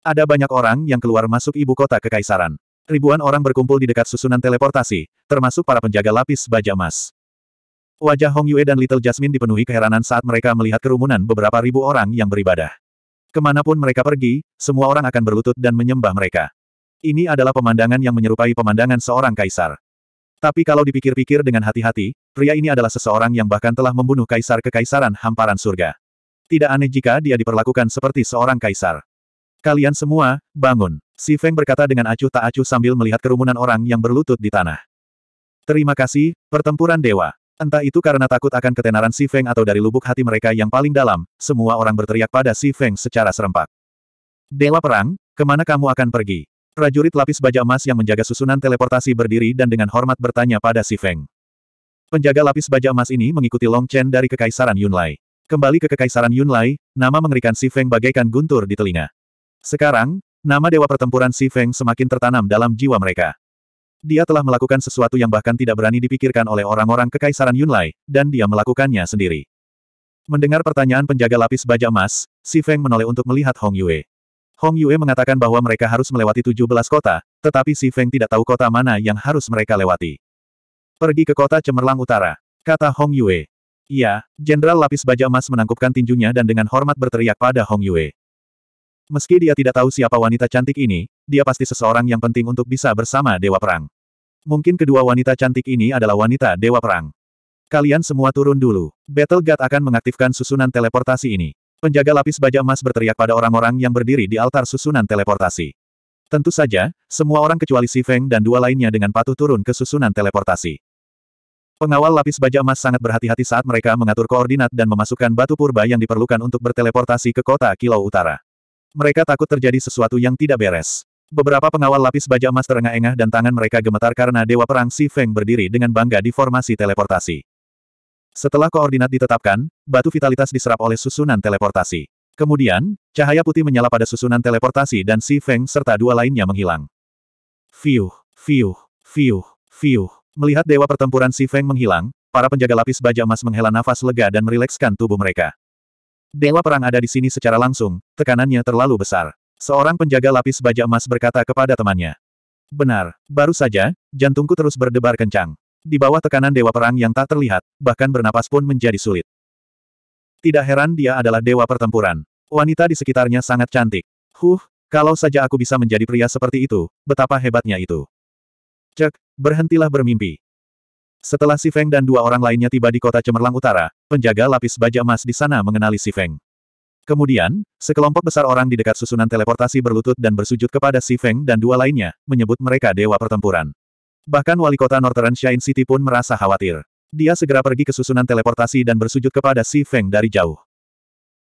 Ada banyak orang yang keluar masuk ibu kota kekaisaran. Ribuan orang berkumpul di dekat susunan teleportasi, termasuk para penjaga lapis baja emas. Wajah Hong Yue dan Little Jasmine dipenuhi keheranan saat mereka melihat kerumunan beberapa ribu orang yang beribadah. Kemanapun mereka pergi, semua orang akan berlutut dan menyembah mereka. Ini adalah pemandangan yang menyerupai pemandangan seorang kaisar. Tapi kalau dipikir-pikir dengan hati-hati, pria ini adalah seseorang yang bahkan telah membunuh kaisar kekaisaran hamparan surga. Tidak aneh jika dia diperlakukan seperti seorang kaisar. Kalian semua, bangun. Si Feng berkata dengan acuh tak acuh sambil melihat kerumunan orang yang berlutut di tanah. Terima kasih, pertempuran dewa. Entah itu karena takut akan ketenaran Si Feng atau dari lubuk hati mereka yang paling dalam, semua orang berteriak pada Si Feng secara serempak. Dewa perang, kemana kamu akan pergi? Prajurit lapis baja emas yang menjaga susunan teleportasi berdiri dan dengan hormat bertanya pada Si Feng. Penjaga lapis baja emas ini mengikuti Long Chen dari Kekaisaran Yunlai. Kembali ke Kekaisaran Yunlai, nama mengerikan Si Feng bagaikan guntur di telinga. Sekarang, nama dewa pertempuran Si Feng semakin tertanam dalam jiwa mereka. Dia telah melakukan sesuatu yang bahkan tidak berani dipikirkan oleh orang-orang kekaisaran Yunlai, dan dia melakukannya sendiri. Mendengar pertanyaan penjaga lapis baja emas, Si Feng menoleh untuk melihat Hong Yue. Hong Yue mengatakan bahwa mereka harus melewati 17 kota, tetapi Si Feng tidak tahu kota mana yang harus mereka lewati. Pergi ke kota cemerlang utara, kata Hong Yue. Iya, Jenderal Lapis Baja Emas menangkupkan tinjunya dan dengan hormat berteriak pada Hong Yue. Meski dia tidak tahu siapa wanita cantik ini, dia pasti seseorang yang penting untuk bisa bersama Dewa Perang. Mungkin kedua wanita cantik ini adalah wanita Dewa Perang. Kalian semua turun dulu. Battle God akan mengaktifkan susunan teleportasi ini. Penjaga lapis baja emas berteriak pada orang-orang yang berdiri di altar susunan teleportasi. Tentu saja, semua orang kecuali Si Feng dan dua lainnya dengan patuh turun ke susunan teleportasi. Pengawal lapis baja emas sangat berhati-hati saat mereka mengatur koordinat dan memasukkan batu purba yang diperlukan untuk berteleportasi ke kota Kilau Utara. Mereka takut terjadi sesuatu yang tidak beres. Beberapa pengawal lapis baja emas terengah-engah dan tangan mereka gemetar karena Dewa Perang Si Feng berdiri dengan bangga di formasi teleportasi. Setelah koordinat ditetapkan, batu vitalitas diserap oleh susunan teleportasi. Kemudian, cahaya putih menyala pada susunan teleportasi dan Si Feng serta dua lainnya menghilang. Fiuh, fiuh, fiuh, fiuh. Melihat Dewa Pertempuran Si Feng menghilang, para penjaga lapis baja emas menghela nafas lega dan merilekskan tubuh mereka. Dewa perang ada di sini secara langsung, tekanannya terlalu besar. Seorang penjaga lapis baja emas berkata kepada temannya. Benar, baru saja, jantungku terus berdebar kencang. Di bawah tekanan dewa perang yang tak terlihat, bahkan bernapas pun menjadi sulit. Tidak heran dia adalah dewa pertempuran. Wanita di sekitarnya sangat cantik. Huh, kalau saja aku bisa menjadi pria seperti itu, betapa hebatnya itu. Cek, berhentilah bermimpi. Setelah Si Feng dan dua orang lainnya tiba di kota Cemerlang Utara, penjaga lapis baja emas di sana mengenali Si Feng. Kemudian, sekelompok besar orang di dekat susunan teleportasi berlutut dan bersujud kepada Si Feng dan dua lainnya, menyebut mereka dewa pertempuran. Bahkan wali kota Northern Shine City pun merasa khawatir. Dia segera pergi ke susunan teleportasi dan bersujud kepada Si Feng dari jauh.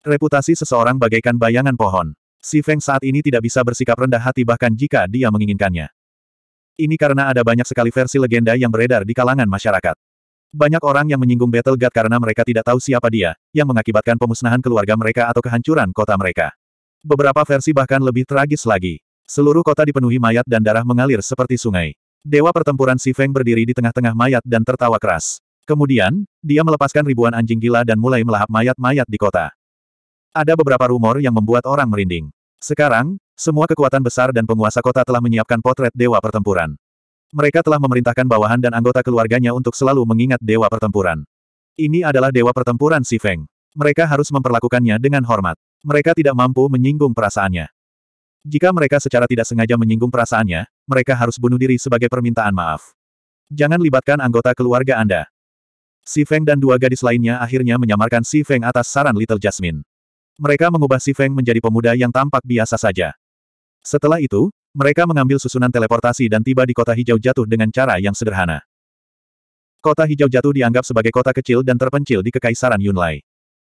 Reputasi seseorang bagaikan bayangan pohon. Si Feng saat ini tidak bisa bersikap rendah hati bahkan jika dia menginginkannya. Ini karena ada banyak sekali versi legenda yang beredar di kalangan masyarakat. Banyak orang yang menyinggung Battle God karena mereka tidak tahu siapa dia, yang mengakibatkan pemusnahan keluarga mereka atau kehancuran kota mereka. Beberapa versi bahkan lebih tragis lagi. Seluruh kota dipenuhi mayat dan darah mengalir seperti sungai. Dewa pertempuran Si Feng berdiri di tengah-tengah mayat dan tertawa keras. Kemudian, dia melepaskan ribuan anjing gila dan mulai melahap mayat-mayat di kota. Ada beberapa rumor yang membuat orang merinding. Sekarang, semua kekuatan besar dan penguasa kota telah menyiapkan potret Dewa Pertempuran. Mereka telah memerintahkan bawahan dan anggota keluarganya untuk selalu mengingat Dewa Pertempuran. Ini adalah Dewa Pertempuran Si Feng. Mereka harus memperlakukannya dengan hormat. Mereka tidak mampu menyinggung perasaannya. Jika mereka secara tidak sengaja menyinggung perasaannya, mereka harus bunuh diri sebagai permintaan maaf. Jangan libatkan anggota keluarga Anda. Si Feng dan dua gadis lainnya akhirnya menyamarkan Si Feng atas saran Little Jasmine. Mereka mengubah Si Feng menjadi pemuda yang tampak biasa saja. Setelah itu, mereka mengambil susunan teleportasi dan tiba di kota hijau jatuh dengan cara yang sederhana. Kota hijau jatuh dianggap sebagai kota kecil dan terpencil di Kekaisaran Yunlai.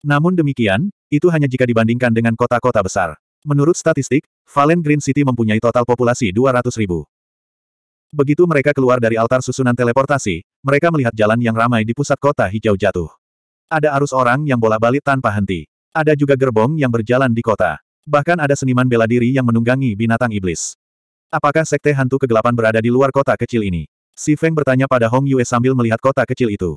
Namun demikian, itu hanya jika dibandingkan dengan kota-kota besar. Menurut statistik, Valen Green City mempunyai total populasi 200 ribu. Begitu mereka keluar dari altar susunan teleportasi, mereka melihat jalan yang ramai di pusat kota hijau jatuh. Ada arus orang yang bola balik tanpa henti. Ada juga gerbong yang berjalan di kota. Bahkan ada seniman bela diri yang menunggangi binatang iblis. Apakah sekte hantu kegelapan berada di luar kota kecil ini? Si Feng bertanya pada Hong Yue sambil melihat kota kecil itu.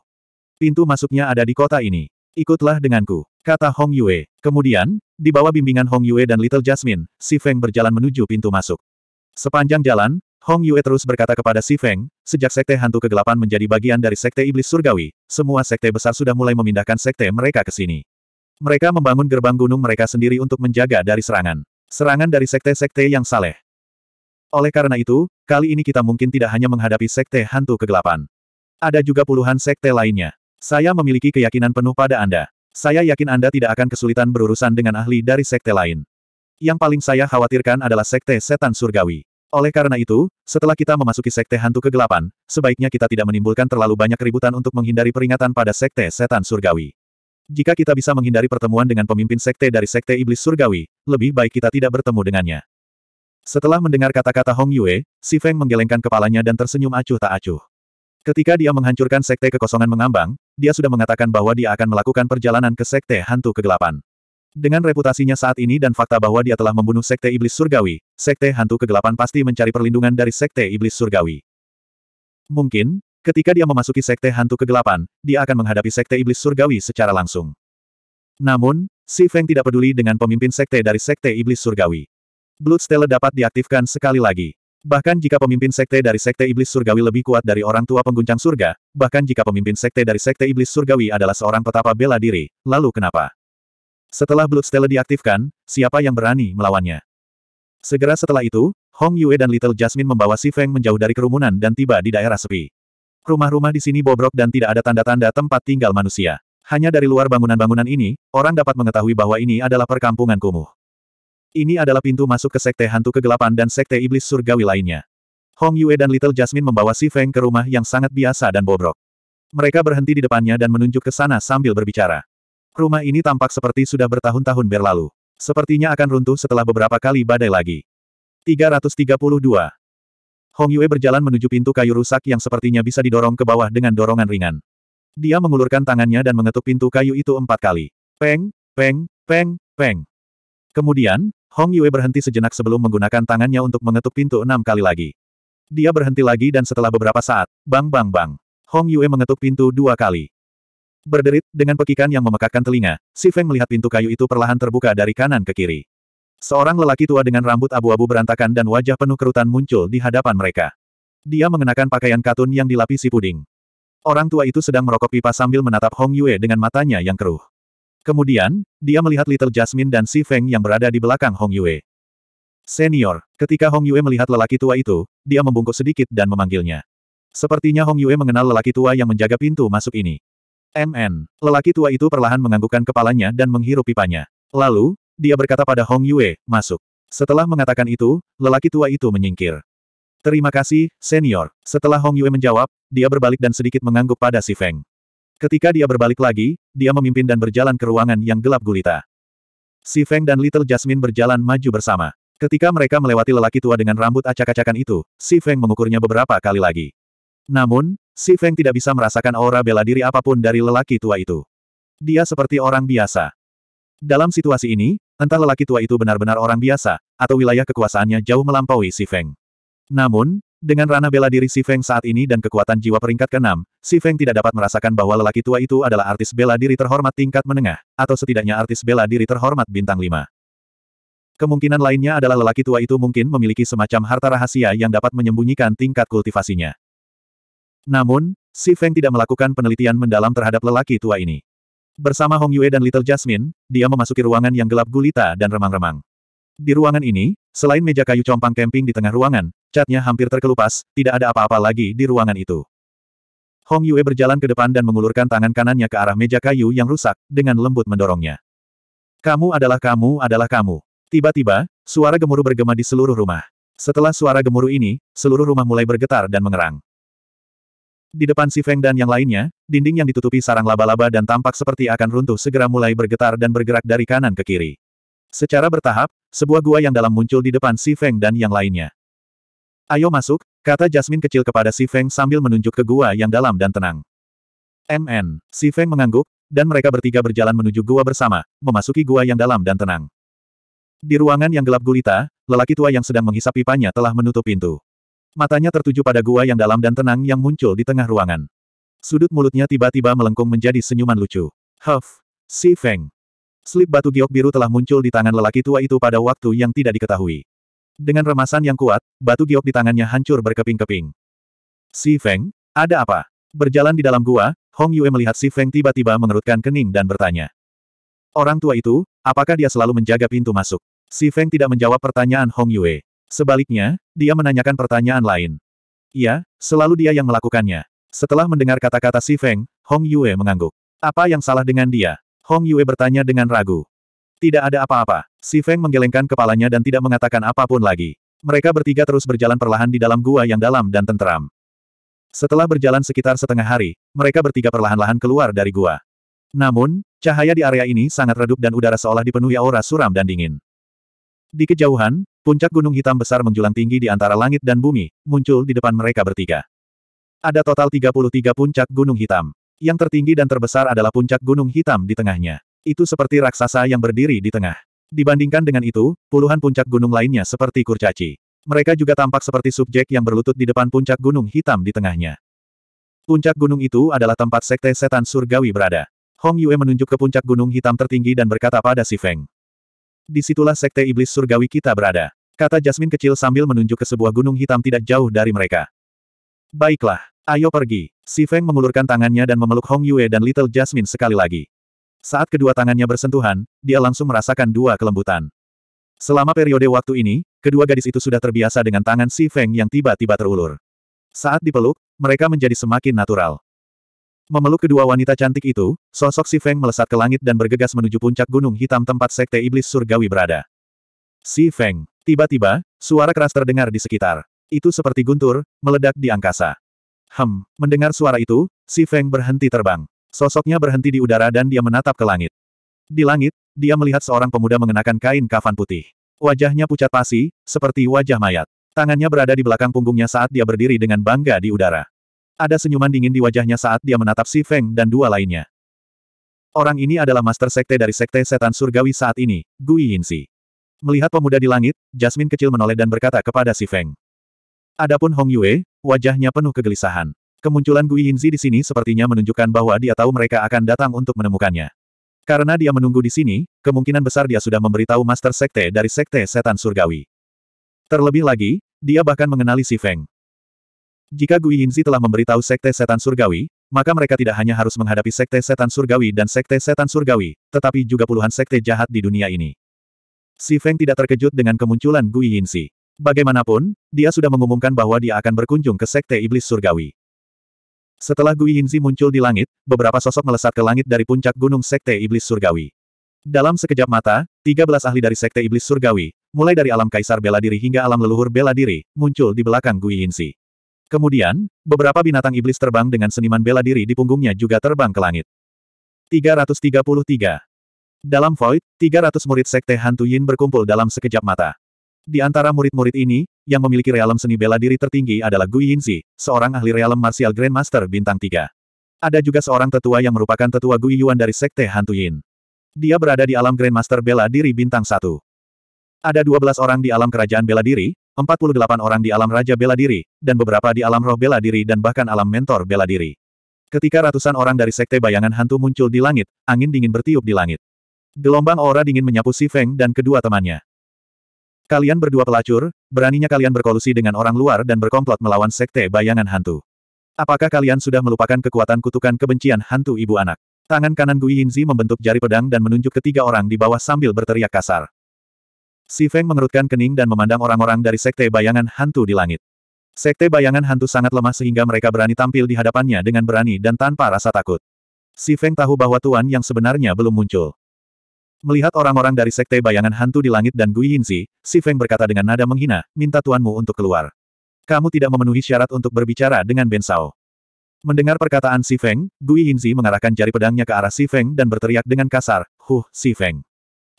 Pintu masuknya ada di kota ini. Ikutlah denganku, kata Hong Yue. Kemudian, di bawah bimbingan Hong Yue dan Little Jasmine, Si Feng berjalan menuju pintu masuk. Sepanjang jalan, Hong Yue terus berkata kepada Si Feng, sejak sekte hantu kegelapan menjadi bagian dari sekte iblis surgawi, semua sekte besar sudah mulai memindahkan sekte mereka ke sini. Mereka membangun gerbang gunung mereka sendiri untuk menjaga dari serangan. Serangan dari sekte-sekte yang saleh. Oleh karena itu, kali ini kita mungkin tidak hanya menghadapi sekte hantu kegelapan. Ada juga puluhan sekte lainnya. Saya memiliki keyakinan penuh pada Anda. Saya yakin Anda tidak akan kesulitan berurusan dengan ahli dari sekte lain. Yang paling saya khawatirkan adalah sekte setan surgawi. Oleh karena itu, setelah kita memasuki sekte hantu kegelapan, sebaiknya kita tidak menimbulkan terlalu banyak keributan untuk menghindari peringatan pada sekte setan surgawi. Jika kita bisa menghindari pertemuan dengan pemimpin sekte dari sekte iblis surgawi, lebih baik kita tidak bertemu dengannya. Setelah mendengar kata-kata Hong Yue, Si Feng menggelengkan kepalanya dan tersenyum acuh tak acuh. Ketika dia menghancurkan sekte kekosongan mengambang, dia sudah mengatakan bahwa dia akan melakukan perjalanan ke sekte hantu kegelapan. Dengan reputasinya saat ini dan fakta bahwa dia telah membunuh sekte iblis surgawi, sekte hantu kegelapan pasti mencari perlindungan dari sekte iblis surgawi. Mungkin, Ketika dia memasuki sekte hantu kegelapan, dia akan menghadapi sekte iblis surgawi secara langsung. Namun, Si Feng tidak peduli dengan pemimpin sekte dari sekte iblis surgawi. Bloodstella dapat diaktifkan sekali lagi. Bahkan jika pemimpin sekte dari sekte iblis surgawi lebih kuat dari orang tua pengguncang surga, bahkan jika pemimpin sekte dari sekte iblis surgawi adalah seorang petapa bela diri, lalu kenapa? Setelah Bloodstella diaktifkan, siapa yang berani melawannya? Segera setelah itu, Hong Yue dan Little Jasmine membawa Si Feng menjauh dari kerumunan dan tiba di daerah sepi. Rumah-rumah di sini bobrok dan tidak ada tanda-tanda tempat tinggal manusia. Hanya dari luar bangunan-bangunan ini, orang dapat mengetahui bahwa ini adalah perkampungan kumuh. Ini adalah pintu masuk ke Sekte Hantu Kegelapan dan Sekte Iblis Surgawi lainnya. Hong Yue dan Little Jasmine membawa Si Feng ke rumah yang sangat biasa dan bobrok. Mereka berhenti di depannya dan menunjuk ke sana sambil berbicara. Rumah ini tampak seperti sudah bertahun-tahun berlalu. Sepertinya akan runtuh setelah beberapa kali badai lagi. 332. Hong Yue berjalan menuju pintu kayu rusak yang sepertinya bisa didorong ke bawah dengan dorongan ringan. Dia mengulurkan tangannya dan mengetuk pintu kayu itu empat kali. Peng, peng, peng, peng. Kemudian, Hong Yue berhenti sejenak sebelum menggunakan tangannya untuk mengetuk pintu enam kali lagi. Dia berhenti lagi dan setelah beberapa saat, bang bang bang. Hong Yue mengetuk pintu dua kali. Berderit, dengan pekikan yang memekakkan telinga, Si Feng melihat pintu kayu itu perlahan terbuka dari kanan ke kiri. Seorang lelaki tua dengan rambut abu-abu berantakan dan wajah penuh kerutan muncul di hadapan mereka. Dia mengenakan pakaian katun yang dilapisi puding. Orang tua itu sedang merokok pipa sambil menatap Hong Yue dengan matanya yang keruh. Kemudian, dia melihat Little Jasmine dan Si Feng yang berada di belakang Hong Yue. Senior, ketika Hong Yue melihat lelaki tua itu, dia membungkuk sedikit dan memanggilnya. Sepertinya Hong Yue mengenal lelaki tua yang menjaga pintu masuk ini. MN, lelaki tua itu perlahan menganggukkan kepalanya dan menghirup pipanya. Lalu, dia berkata pada Hong Yue, masuk. Setelah mengatakan itu, lelaki tua itu menyingkir. Terima kasih, senior. Setelah Hong Yue menjawab, dia berbalik dan sedikit mengangguk pada si Feng. Ketika dia berbalik lagi, dia memimpin dan berjalan ke ruangan yang gelap gulita. Si Feng dan Little Jasmine berjalan maju bersama. Ketika mereka melewati lelaki tua dengan rambut acak-acakan itu, Si Feng mengukurnya beberapa kali lagi. Namun, Si Feng tidak bisa merasakan aura bela diri apapun dari lelaki tua itu. Dia seperti orang biasa. Dalam situasi ini, Entah lelaki tua itu benar-benar orang biasa, atau wilayah kekuasaannya jauh melampaui Si Feng. Namun, dengan rana bela diri Si Feng saat ini dan kekuatan jiwa peringkat ke-6, Si Feng tidak dapat merasakan bahwa lelaki tua itu adalah artis bela diri terhormat tingkat menengah, atau setidaknya artis bela diri terhormat bintang 5. Kemungkinan lainnya adalah lelaki tua itu mungkin memiliki semacam harta rahasia yang dapat menyembunyikan tingkat kultivasinya. Namun, Si Feng tidak melakukan penelitian mendalam terhadap lelaki tua ini. Bersama Hong Yue dan Little Jasmine, dia memasuki ruangan yang gelap gulita dan remang-remang. Di ruangan ini, selain meja kayu compang camping di tengah ruangan, catnya hampir terkelupas, tidak ada apa-apa lagi di ruangan itu. Hong Yue berjalan ke depan dan mengulurkan tangan kanannya ke arah meja kayu yang rusak, dengan lembut mendorongnya. Kamu adalah kamu adalah kamu. Tiba-tiba, suara gemuruh bergema di seluruh rumah. Setelah suara gemuruh ini, seluruh rumah mulai bergetar dan mengerang. Di depan si Feng dan yang lainnya, dinding yang ditutupi sarang laba-laba dan tampak seperti akan runtuh segera mulai bergetar dan bergerak dari kanan ke kiri. Secara bertahap, sebuah gua yang dalam muncul di depan si Feng dan yang lainnya. Ayo masuk, kata Jasmine kecil kepada si Feng sambil menunjuk ke gua yang dalam dan tenang. MN, si Feng mengangguk, dan mereka bertiga berjalan menuju gua bersama, memasuki gua yang dalam dan tenang. Di ruangan yang gelap gulita, lelaki tua yang sedang menghisap pipanya telah menutup pintu. Matanya tertuju pada gua yang dalam dan tenang yang muncul di tengah ruangan. Sudut mulutnya tiba-tiba melengkung menjadi senyuman lucu. Huff! Si Feng! Slip batu giok biru telah muncul di tangan lelaki tua itu pada waktu yang tidak diketahui. Dengan remasan yang kuat, batu giok di tangannya hancur berkeping-keping. Si Feng, ada apa? Berjalan di dalam gua, Hong Yue melihat Si Feng tiba-tiba mengerutkan kening dan bertanya. Orang tua itu, apakah dia selalu menjaga pintu masuk? Si Feng tidak menjawab pertanyaan Hong Yue. Sebaliknya, dia menanyakan pertanyaan lain. Iya, selalu dia yang melakukannya. Setelah mendengar kata-kata Si Feng, Hong Yue mengangguk. Apa yang salah dengan dia? Hong Yue bertanya dengan ragu. Tidak ada apa-apa. Si Feng menggelengkan kepalanya dan tidak mengatakan apapun lagi. Mereka bertiga terus berjalan perlahan di dalam gua yang dalam dan tenteram. Setelah berjalan sekitar setengah hari, mereka bertiga perlahan-lahan keluar dari gua. Namun, cahaya di area ini sangat redup dan udara seolah dipenuhi aura suram dan dingin. Di kejauhan, Puncak gunung hitam besar menjulang tinggi di antara langit dan bumi, muncul di depan mereka bertiga. Ada total 33 puncak gunung hitam. Yang tertinggi dan terbesar adalah puncak gunung hitam di tengahnya. Itu seperti raksasa yang berdiri di tengah. Dibandingkan dengan itu, puluhan puncak gunung lainnya seperti kurcaci. Mereka juga tampak seperti subjek yang berlutut di depan puncak gunung hitam di tengahnya. Puncak gunung itu adalah tempat sekte setan surgawi berada. Hong Yue menunjuk ke puncak gunung hitam tertinggi dan berkata pada Si Feng. Disitulah sekte iblis surgawi kita berada. Kata Jasmine kecil sambil menunjuk ke sebuah gunung hitam tidak jauh dari mereka. Baiklah, ayo pergi. Si Feng mengulurkan tangannya dan memeluk Hong Yue dan Little Jasmine sekali lagi. Saat kedua tangannya bersentuhan, dia langsung merasakan dua kelembutan. Selama periode waktu ini, kedua gadis itu sudah terbiasa dengan tangan Si Feng yang tiba-tiba terulur. Saat dipeluk, mereka menjadi semakin natural. Memeluk kedua wanita cantik itu, sosok Si Feng melesat ke langit dan bergegas menuju puncak gunung hitam tempat sekte iblis surgawi berada. Si Feng. Tiba-tiba, suara keras terdengar di sekitar. Itu seperti guntur, meledak di angkasa. Hem, mendengar suara itu, Si Feng berhenti terbang. Sosoknya berhenti di udara dan dia menatap ke langit. Di langit, dia melihat seorang pemuda mengenakan kain kafan putih. Wajahnya pucat pasi, seperti wajah mayat. Tangannya berada di belakang punggungnya saat dia berdiri dengan bangga di udara. Ada senyuman dingin di wajahnya saat dia menatap Si Feng dan dua lainnya. Orang ini adalah master sekte dari sekte setan surgawi saat ini, Gui Yinsi. Melihat pemuda di langit, Jasmine kecil menoleh dan berkata kepada Si Feng. Adapun Hong Yue, wajahnya penuh kegelisahan. Kemunculan Gui Yinsi di sini sepertinya menunjukkan bahwa dia tahu mereka akan datang untuk menemukannya. Karena dia menunggu di sini, kemungkinan besar dia sudah memberitahu Master Sekte dari Sekte Setan Surgawi. Terlebih lagi, dia bahkan mengenali Si Feng. Jika Gui Yinzi telah memberitahu Sekte Setan Surgawi, maka mereka tidak hanya harus menghadapi Sekte Setan Surgawi dan Sekte Setan Surgawi, tetapi juga puluhan Sekte jahat di dunia ini. Si Feng tidak terkejut dengan kemunculan Gui Yinzi. Bagaimanapun, dia sudah mengumumkan bahwa dia akan berkunjung ke Sekte Iblis Surgawi. Setelah Gui Yinzi muncul di langit, beberapa sosok melesat ke langit dari puncak gunung Sekte Iblis Surgawi. Dalam sekejap mata, 13 ahli dari Sekte Iblis Surgawi, mulai dari alam kaisar bela diri hingga alam leluhur bela diri, muncul di belakang Gui Yinzi. Kemudian, beberapa binatang iblis terbang dengan seniman bela diri di punggungnya juga terbang ke langit. 333. Dalam void, 300 murid sekte hantu Yin berkumpul dalam sekejap mata. Di antara murid-murid ini, yang memiliki realem seni bela diri tertinggi adalah Gui Yinzi, seorang ahli realem martial grandmaster bintang 3. Ada juga seorang tetua yang merupakan tetua Gui Yuan dari sekte Hantu Yin. Dia berada di alam grandmaster bela diri bintang 1. Ada 12 orang di alam kerajaan bela diri, 48 orang di alam Raja Bela Diri, dan beberapa di alam roh bela diri dan bahkan alam mentor bela diri. Ketika ratusan orang dari sekte bayangan hantu muncul di langit, angin dingin bertiup di langit. Gelombang aura dingin menyapu Si Feng dan kedua temannya. Kalian berdua pelacur, beraninya kalian berkolusi dengan orang luar dan berkomplot melawan sekte bayangan hantu. Apakah kalian sudah melupakan kekuatan kutukan kebencian hantu ibu anak? Tangan kanan Gui Yinzi membentuk jari pedang dan menunjuk ketiga orang di bawah sambil berteriak kasar. Si Feng mengerutkan kening dan memandang orang-orang dari Sekte Bayangan Hantu di langit. Sekte Bayangan Hantu sangat lemah sehingga mereka berani tampil di hadapannya dengan berani dan tanpa rasa takut. Si Feng tahu bahwa Tuan yang sebenarnya belum muncul. Melihat orang-orang dari Sekte Bayangan Hantu di langit dan Gui Yinzi, Si Feng berkata dengan nada menghina, minta Tuanmu untuk keluar. Kamu tidak memenuhi syarat untuk berbicara dengan Ben Sao. Mendengar perkataan Si Feng, Gui Yinzi mengarahkan jari pedangnya ke arah Si Feng dan berteriak dengan kasar, Huh, Si Feng.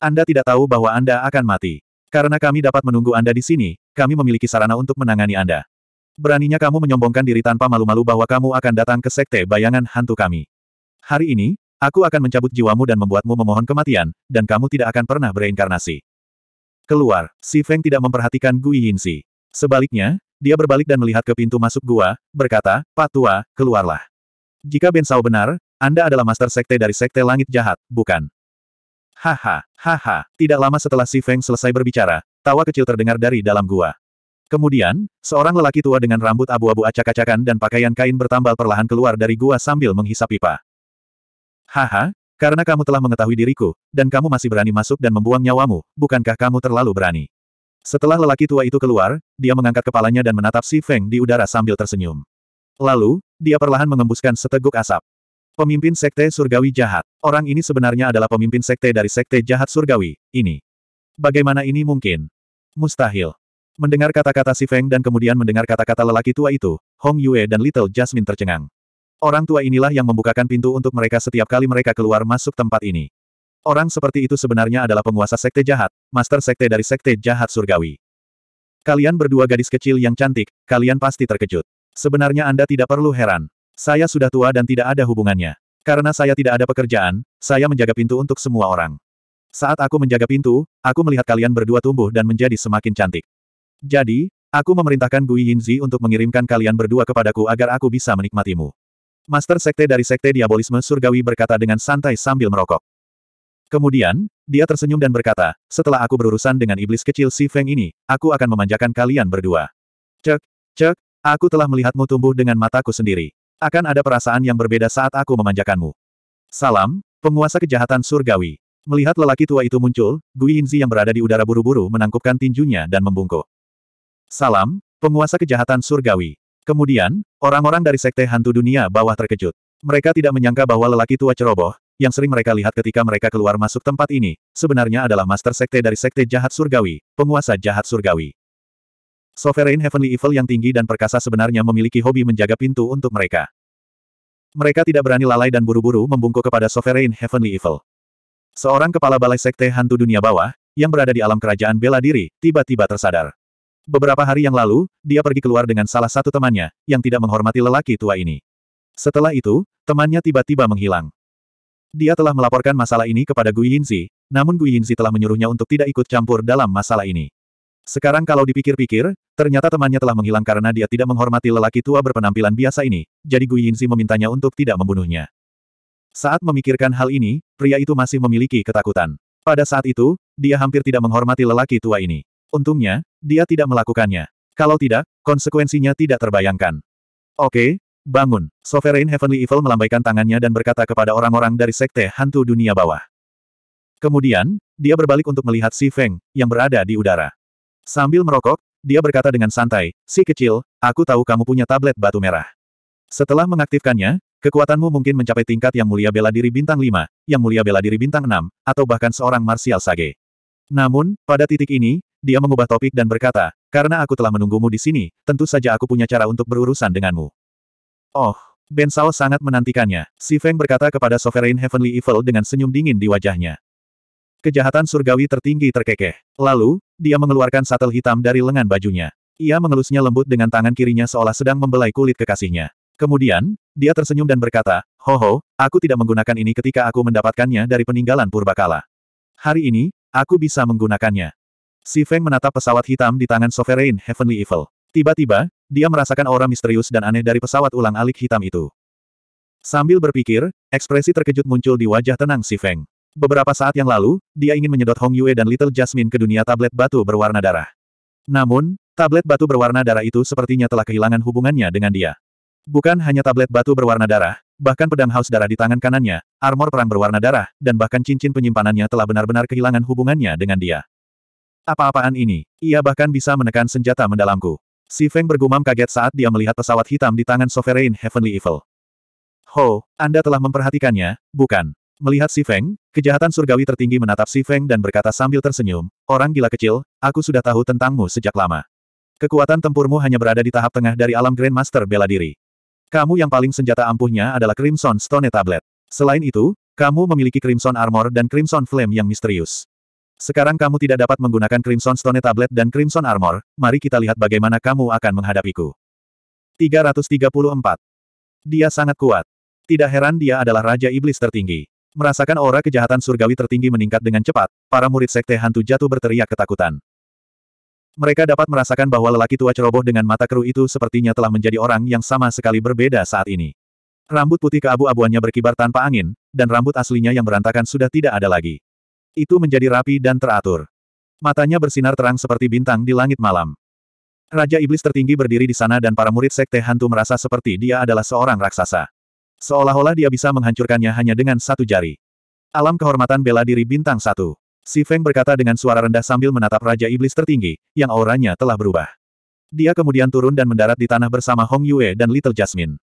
Anda tidak tahu bahwa Anda akan mati. Karena kami dapat menunggu Anda di sini, kami memiliki sarana untuk menangani Anda. Beraninya kamu menyombongkan diri tanpa malu-malu bahwa kamu akan datang ke sekte bayangan hantu kami. Hari ini, aku akan mencabut jiwamu dan membuatmu memohon kematian, dan kamu tidak akan pernah bereinkarnasi. Keluar, si Feng tidak memperhatikan Gui Yinsi. Sebaliknya, dia berbalik dan melihat ke pintu masuk gua, berkata, Pak Tua, keluarlah. Jika Ben Sao benar, Anda adalah master sekte dari sekte langit jahat, bukan? Haha, haha. Tidak lama setelah Si Feng selesai berbicara, tawa kecil terdengar dari dalam gua. Kemudian, seorang lelaki tua dengan rambut abu-abu acak-acakan dan pakaian kain bertambal perlahan keluar dari gua sambil menghisap pipa. Haha, karena kamu telah mengetahui diriku, dan kamu masih berani masuk dan membuang nyawamu, bukankah kamu terlalu berani? Setelah lelaki tua itu keluar, dia mengangkat kepalanya dan menatap Si Feng di udara sambil tersenyum. Lalu, dia perlahan mengembuskan seteguk asap. Pemimpin Sekte Surgawi Jahat. Orang ini sebenarnya adalah pemimpin Sekte dari Sekte Jahat Surgawi, ini. Bagaimana ini mungkin? Mustahil. Mendengar kata-kata si Feng dan kemudian mendengar kata-kata lelaki tua itu, Hong Yue dan Little Jasmine tercengang. Orang tua inilah yang membukakan pintu untuk mereka setiap kali mereka keluar masuk tempat ini. Orang seperti itu sebenarnya adalah penguasa Sekte Jahat, Master Sekte dari Sekte Jahat Surgawi. Kalian berdua gadis kecil yang cantik, kalian pasti terkejut. Sebenarnya Anda tidak perlu heran. Saya sudah tua dan tidak ada hubungannya. Karena saya tidak ada pekerjaan, saya menjaga pintu untuk semua orang. Saat aku menjaga pintu, aku melihat kalian berdua tumbuh dan menjadi semakin cantik. Jadi, aku memerintahkan Gui Yinzi untuk mengirimkan kalian berdua kepadaku agar aku bisa menikmatimu. Master Sekte dari Sekte Diabolisme Surgawi berkata dengan santai sambil merokok. Kemudian, dia tersenyum dan berkata, setelah aku berurusan dengan iblis kecil Si Feng ini, aku akan memanjakan kalian berdua. Cek, cek, aku telah melihatmu tumbuh dengan mataku sendiri. Akan ada perasaan yang berbeda saat aku memanjakanmu. Salam, penguasa kejahatan surgawi. Melihat lelaki tua itu muncul, Gui Yinzi yang berada di udara buru-buru menangkupkan tinjunya dan membungkuk. Salam, penguasa kejahatan surgawi. Kemudian, orang-orang dari Sekte Hantu Dunia bawah terkejut. Mereka tidak menyangka bahwa lelaki tua ceroboh, yang sering mereka lihat ketika mereka keluar masuk tempat ini, sebenarnya adalah Master Sekte dari Sekte Jahat Surgawi, penguasa jahat surgawi. Sovereign Heavenly Evil yang tinggi dan perkasa sebenarnya memiliki hobi menjaga pintu untuk mereka. Mereka tidak berani lalai dan buru-buru membungkuk kepada Sovereign Heavenly Evil. Seorang kepala balai sekte hantu dunia bawah, yang berada di alam kerajaan bela diri, tiba-tiba tersadar. Beberapa hari yang lalu, dia pergi keluar dengan salah satu temannya, yang tidak menghormati lelaki tua ini. Setelah itu, temannya tiba-tiba menghilang. Dia telah melaporkan masalah ini kepada Gui Yinzi, namun Gui Yinzi telah menyuruhnya untuk tidak ikut campur dalam masalah ini. Sekarang kalau dipikir-pikir, ternyata temannya telah menghilang karena dia tidak menghormati lelaki tua berpenampilan biasa ini, jadi Gui Yinzi memintanya untuk tidak membunuhnya. Saat memikirkan hal ini, pria itu masih memiliki ketakutan. Pada saat itu, dia hampir tidak menghormati lelaki tua ini. Untungnya, dia tidak melakukannya. Kalau tidak, konsekuensinya tidak terbayangkan. Oke, bangun. Sovereign Heavenly Evil melambaikan tangannya dan berkata kepada orang-orang dari Sekte Hantu Dunia Bawah. Kemudian, dia berbalik untuk melihat Si Feng, yang berada di udara. Sambil merokok, dia berkata dengan santai, si kecil, aku tahu kamu punya tablet batu merah. Setelah mengaktifkannya, kekuatanmu mungkin mencapai tingkat yang mulia bela diri bintang 5, yang mulia bela diri bintang 6, atau bahkan seorang martial sage. Namun, pada titik ini, dia mengubah topik dan berkata, karena aku telah menunggumu di sini, tentu saja aku punya cara untuk berurusan denganmu. Oh, Ben Sao sangat menantikannya. Si Feng berkata kepada Sovereign Heavenly Evil dengan senyum dingin di wajahnya. Kejahatan surgawi tertinggi terkekeh. Lalu, dia mengeluarkan satel hitam dari lengan bajunya. Ia mengelusnya lembut dengan tangan kirinya seolah sedang membelai kulit kekasihnya. Kemudian, dia tersenyum dan berkata, Hoho, aku tidak menggunakan ini ketika aku mendapatkannya dari peninggalan purbakala. Hari ini, aku bisa menggunakannya. Si Feng menatap pesawat hitam di tangan Sovereign Heavenly Evil. Tiba-tiba, dia merasakan aura misterius dan aneh dari pesawat ulang alik hitam itu. Sambil berpikir, ekspresi terkejut muncul di wajah tenang Si Feng. Beberapa saat yang lalu, dia ingin menyedot Hong Yue dan Little Jasmine ke dunia tablet batu berwarna darah. Namun, tablet batu berwarna darah itu sepertinya telah kehilangan hubungannya dengan dia. Bukan hanya tablet batu berwarna darah, bahkan pedang haus darah di tangan kanannya, armor perang berwarna darah, dan bahkan cincin penyimpanannya telah benar-benar kehilangan hubungannya dengan dia. Apa-apaan ini? Ia bahkan bisa menekan senjata mendalamku. Si Feng bergumam kaget saat dia melihat pesawat hitam di tangan Sovereign Heavenly Evil. Ho, Anda telah memperhatikannya, bukan? Melihat Si Feng, kejahatan surgawi tertinggi menatap Si Feng dan berkata sambil tersenyum, Orang gila kecil, aku sudah tahu tentangmu sejak lama. Kekuatan tempurmu hanya berada di tahap tengah dari alam Grandmaster bela diri. Kamu yang paling senjata ampuhnya adalah Crimson Stone Tablet. Selain itu, kamu memiliki Crimson Armor dan Crimson Flame yang misterius. Sekarang kamu tidak dapat menggunakan Crimson Stone Tablet dan Crimson Armor, mari kita lihat bagaimana kamu akan menghadapiku. 334. Dia sangat kuat. Tidak heran dia adalah Raja Iblis tertinggi. Merasakan aura kejahatan surgawi tertinggi meningkat dengan cepat, para murid sekte hantu jatuh berteriak ketakutan. Mereka dapat merasakan bahwa lelaki tua ceroboh dengan mata keruh itu sepertinya telah menjadi orang yang sama sekali berbeda saat ini. Rambut putih keabu-abuannya berkibar tanpa angin, dan rambut aslinya yang berantakan sudah tidak ada lagi. Itu menjadi rapi dan teratur. Matanya bersinar terang seperti bintang di langit malam. Raja Iblis tertinggi berdiri di sana dan para murid sekte hantu merasa seperti dia adalah seorang raksasa. Seolah-olah dia bisa menghancurkannya hanya dengan satu jari. Alam kehormatan bela diri bintang satu. Si Feng berkata dengan suara rendah sambil menatap Raja Iblis tertinggi, yang auranya telah berubah. Dia kemudian turun dan mendarat di tanah bersama Hong Yue dan Little Jasmine.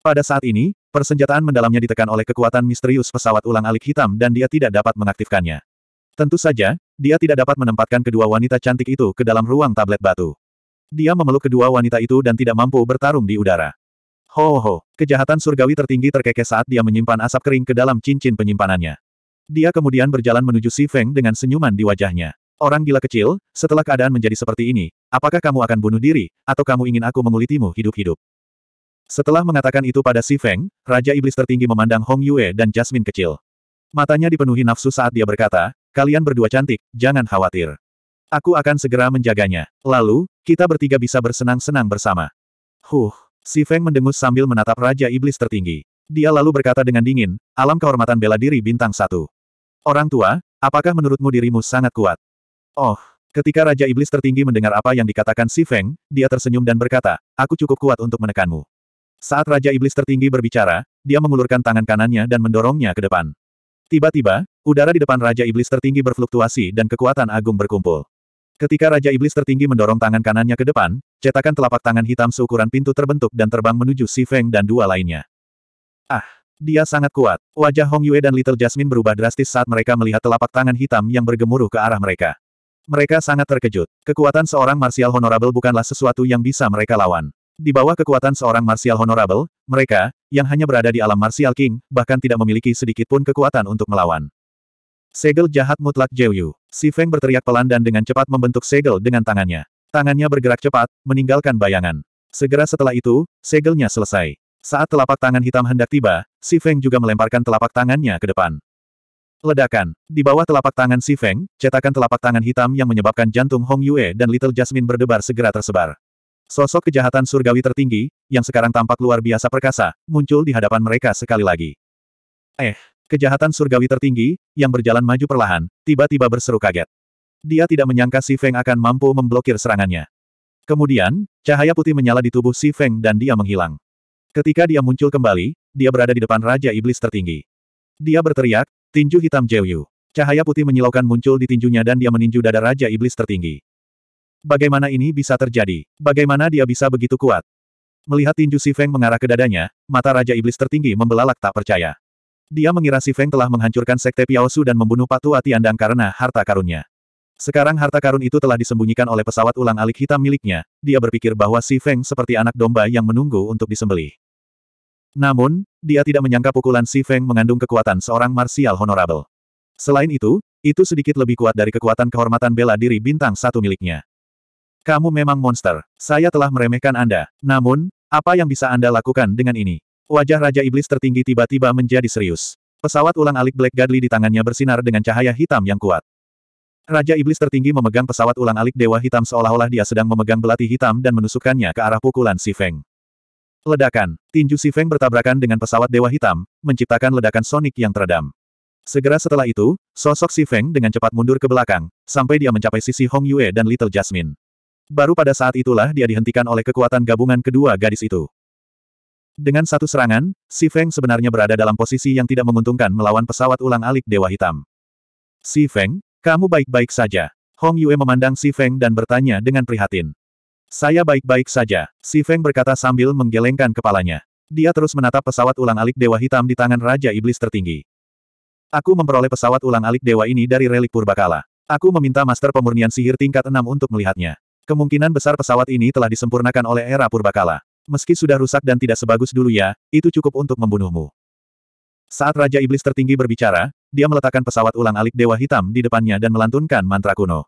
Pada saat ini, persenjataan mendalamnya ditekan oleh kekuatan misterius pesawat ulang alik hitam dan dia tidak dapat mengaktifkannya. Tentu saja, dia tidak dapat menempatkan kedua wanita cantik itu ke dalam ruang tablet batu. Dia memeluk kedua wanita itu dan tidak mampu bertarung di udara. Ho ho, kejahatan surgawi tertinggi terkekeh saat dia menyimpan asap kering ke dalam cincin penyimpanannya. Dia kemudian berjalan menuju Si Feng dengan senyuman di wajahnya. Orang gila kecil, setelah keadaan menjadi seperti ini, apakah kamu akan bunuh diri, atau kamu ingin aku mengulitimu hidup-hidup? Setelah mengatakan itu pada Si Feng, Raja Iblis tertinggi memandang Hong Yue dan Jasmine kecil. Matanya dipenuhi nafsu saat dia berkata, kalian berdua cantik, jangan khawatir. Aku akan segera menjaganya. Lalu, kita bertiga bisa bersenang-senang bersama. Huh. Si Feng mendengus sambil menatap Raja Iblis tertinggi. Dia lalu berkata dengan dingin, alam kehormatan bela diri bintang satu. Orang tua, apakah menurutmu dirimu sangat kuat? Oh, ketika Raja Iblis tertinggi mendengar apa yang dikatakan Si Feng, dia tersenyum dan berkata, aku cukup kuat untuk menekanmu. Saat Raja Iblis tertinggi berbicara, dia mengulurkan tangan kanannya dan mendorongnya ke depan. Tiba-tiba, udara di depan Raja Iblis tertinggi berfluktuasi dan kekuatan agung berkumpul. Ketika Raja Iblis tertinggi mendorong tangan kanannya ke depan, cetakan telapak tangan hitam seukuran pintu terbentuk dan terbang menuju Si Feng dan dua lainnya. Ah, dia sangat kuat. Wajah Hong Yue dan Little Jasmine berubah drastis saat mereka melihat telapak tangan hitam yang bergemuruh ke arah mereka. Mereka sangat terkejut. Kekuatan seorang martial honorable bukanlah sesuatu yang bisa mereka lawan. Di bawah kekuatan seorang martial honorable, mereka, yang hanya berada di alam martial king, bahkan tidak memiliki sedikit pun kekuatan untuk melawan. Segel jahat mutlak Jeyu. Si Feng berteriak pelan dan dengan cepat membentuk segel dengan tangannya. Tangannya bergerak cepat, meninggalkan bayangan. Segera setelah itu, segelnya selesai. Saat telapak tangan hitam hendak tiba, Si Feng juga melemparkan telapak tangannya ke depan. Ledakan. Di bawah telapak tangan Si Feng, cetakan telapak tangan hitam yang menyebabkan jantung Hong Yue dan Little Jasmine berdebar segera tersebar. Sosok kejahatan surgawi tertinggi, yang sekarang tampak luar biasa perkasa, muncul di hadapan mereka sekali lagi. Eh, Kejahatan surgawi tertinggi, yang berjalan maju perlahan, tiba-tiba berseru kaget. Dia tidak menyangka Si Feng akan mampu memblokir serangannya. Kemudian, cahaya putih menyala di tubuh Si Feng dan dia menghilang. Ketika dia muncul kembali, dia berada di depan Raja Iblis tertinggi. Dia berteriak, Tinju Hitam Jeyu. Cahaya putih menyilaukan muncul di tinjunya dan dia meninju dada Raja Iblis tertinggi. Bagaimana ini bisa terjadi? Bagaimana dia bisa begitu kuat? Melihat tinju Si Feng mengarah ke dadanya, mata Raja Iblis tertinggi membelalak tak percaya. Dia mengira si Feng telah menghancurkan sekte Piaosu dan membunuh Patu Tiandang karena harta karunnya. Sekarang harta karun itu telah disembunyikan oleh pesawat ulang-alik hitam miliknya, dia berpikir bahwa si Feng seperti anak domba yang menunggu untuk disembelih. Namun, dia tidak menyangka pukulan si Feng mengandung kekuatan seorang marsial honorable. Selain itu, itu sedikit lebih kuat dari kekuatan kehormatan bela diri bintang satu miliknya. Kamu memang monster. Saya telah meremehkan Anda. Namun, apa yang bisa Anda lakukan dengan ini? Wajah Raja Iblis tertinggi tiba-tiba menjadi serius. Pesawat ulang-alik Black Godly di tangannya bersinar dengan cahaya hitam yang kuat. Raja Iblis tertinggi memegang pesawat ulang-alik Dewa Hitam seolah-olah dia sedang memegang belati hitam dan menusukkannya ke arah pukulan Si Feng. Ledakan. Tinju Si Feng bertabrakan dengan pesawat Dewa Hitam, menciptakan ledakan sonik yang teredam. Segera setelah itu, sosok Si Feng dengan cepat mundur ke belakang, sampai dia mencapai sisi Hong Yue dan Little Jasmine. Baru pada saat itulah dia dihentikan oleh kekuatan gabungan kedua gadis itu. Dengan satu serangan, Si Feng sebenarnya berada dalam posisi yang tidak menguntungkan melawan pesawat ulang alik Dewa Hitam. Si Feng, kamu baik-baik saja. Hong Yue memandang Si Feng dan bertanya dengan prihatin. Saya baik-baik saja, Si Feng berkata sambil menggelengkan kepalanya. Dia terus menatap pesawat ulang alik Dewa Hitam di tangan Raja Iblis tertinggi. Aku memperoleh pesawat ulang alik Dewa ini dari relik purbakala. Aku meminta Master Pemurnian Sihir tingkat 6 untuk melihatnya. Kemungkinan besar pesawat ini telah disempurnakan oleh era purbakala. Meski sudah rusak dan tidak sebagus dulu ya, itu cukup untuk membunuhmu. Saat Raja Iblis tertinggi berbicara, dia meletakkan pesawat ulang alik Dewa Hitam di depannya dan melantunkan mantra kuno.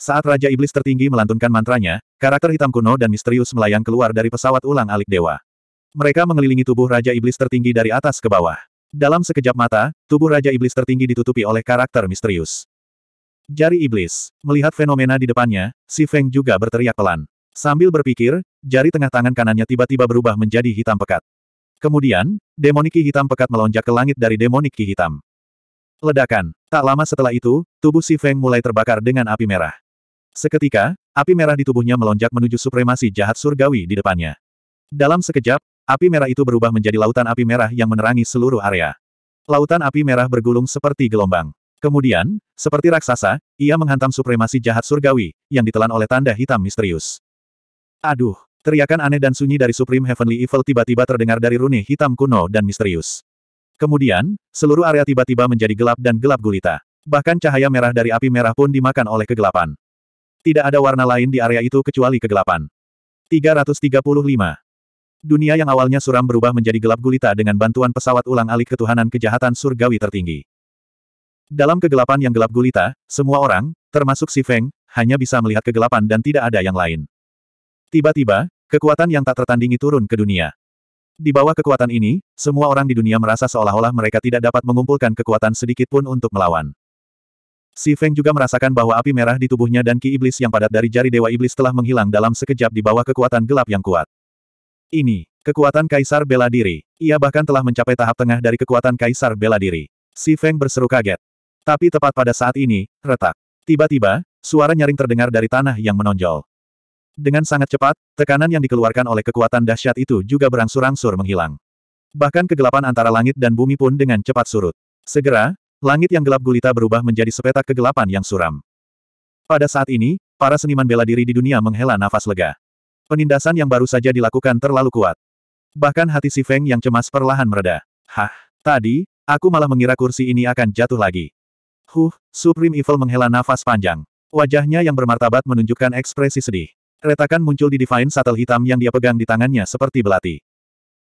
Saat Raja Iblis tertinggi melantunkan mantranya, karakter hitam kuno dan misterius melayang keluar dari pesawat ulang alik Dewa. Mereka mengelilingi tubuh Raja Iblis tertinggi dari atas ke bawah. Dalam sekejap mata, tubuh Raja Iblis tertinggi ditutupi oleh karakter misterius. Jari Iblis. Melihat fenomena di depannya, Si Feng juga berteriak pelan. Sambil berpikir, jari tengah tangan kanannya tiba-tiba berubah menjadi hitam pekat. Kemudian, demoniki hitam pekat melonjak ke langit dari demoniki hitam. Ledakan. Tak lama setelah itu, tubuh Si Feng mulai terbakar dengan api merah. Seketika, api merah di tubuhnya melonjak menuju supremasi jahat surgawi di depannya. Dalam sekejap, api merah itu berubah menjadi lautan api merah yang menerangi seluruh area. Lautan api merah bergulung seperti gelombang. Kemudian, seperti raksasa, ia menghantam supremasi jahat surgawi, yang ditelan oleh tanda hitam misterius. Aduh, teriakan aneh dan sunyi dari Supreme Heavenly Evil tiba-tiba terdengar dari rune hitam kuno dan misterius. Kemudian, seluruh area tiba-tiba menjadi gelap dan gelap gulita. Bahkan cahaya merah dari api merah pun dimakan oleh kegelapan. Tidak ada warna lain di area itu kecuali kegelapan. 335. Dunia yang awalnya suram berubah menjadi gelap gulita dengan bantuan pesawat ulang-alik ketuhanan kejahatan surgawi tertinggi. Dalam kegelapan yang gelap gulita, semua orang, termasuk si Feng, hanya bisa melihat kegelapan dan tidak ada yang lain. Tiba-tiba, kekuatan yang tak tertandingi turun ke dunia. Di bawah kekuatan ini, semua orang di dunia merasa seolah-olah mereka tidak dapat mengumpulkan kekuatan sedikit pun untuk melawan. Si Feng juga merasakan bahwa api merah di tubuhnya dan ki iblis yang padat dari jari dewa iblis telah menghilang dalam sekejap di bawah kekuatan gelap yang kuat. Ini, kekuatan kaisar bela diri. Ia bahkan telah mencapai tahap tengah dari kekuatan kaisar bela diri. Si Feng berseru kaget. Tapi tepat pada saat ini, retak. Tiba-tiba, suara nyaring terdengar dari tanah yang menonjol. Dengan sangat cepat, tekanan yang dikeluarkan oleh kekuatan dahsyat itu juga berangsur-angsur menghilang. Bahkan kegelapan antara langit dan bumi pun dengan cepat surut. Segera, langit yang gelap gulita berubah menjadi sepetak kegelapan yang suram. Pada saat ini, para seniman bela diri di dunia menghela nafas lega. Penindasan yang baru saja dilakukan terlalu kuat. Bahkan hati si Feng yang cemas perlahan mereda. Hah, tadi, aku malah mengira kursi ini akan jatuh lagi. Huh, Supreme Evil menghela nafas panjang. Wajahnya yang bermartabat menunjukkan ekspresi sedih. Retakan muncul di Divine Satel hitam yang dia pegang di tangannya seperti belati.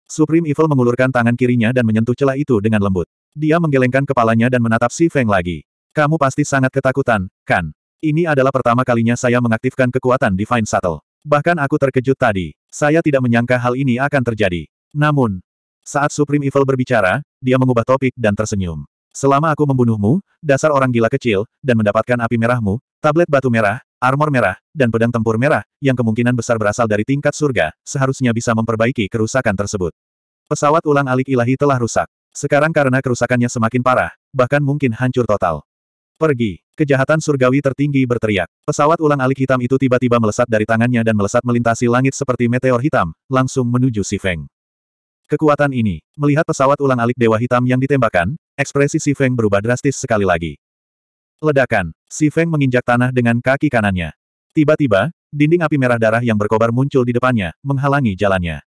Supreme Evil mengulurkan tangan kirinya dan menyentuh celah itu dengan lembut. Dia menggelengkan kepalanya dan menatap si Feng lagi. Kamu pasti sangat ketakutan, kan? Ini adalah pertama kalinya saya mengaktifkan kekuatan Divine Satel. Bahkan aku terkejut tadi. Saya tidak menyangka hal ini akan terjadi. Namun, saat Supreme Evil berbicara, dia mengubah topik dan tersenyum. Selama aku membunuhmu, dasar orang gila kecil, dan mendapatkan api merahmu, tablet batu merah, Armor merah, dan pedang tempur merah, yang kemungkinan besar berasal dari tingkat surga, seharusnya bisa memperbaiki kerusakan tersebut. Pesawat ulang alik ilahi telah rusak. Sekarang karena kerusakannya semakin parah, bahkan mungkin hancur total. Pergi. Kejahatan surgawi tertinggi berteriak. Pesawat ulang alik hitam itu tiba-tiba melesat dari tangannya dan melesat melintasi langit seperti meteor hitam, langsung menuju Si Feng. Kekuatan ini, melihat pesawat ulang alik dewa hitam yang ditembakkan, ekspresi Si Feng berubah drastis sekali lagi. Ledakan. Si Feng menginjak tanah dengan kaki kanannya. Tiba-tiba, dinding api merah darah yang berkobar muncul di depannya, menghalangi jalannya.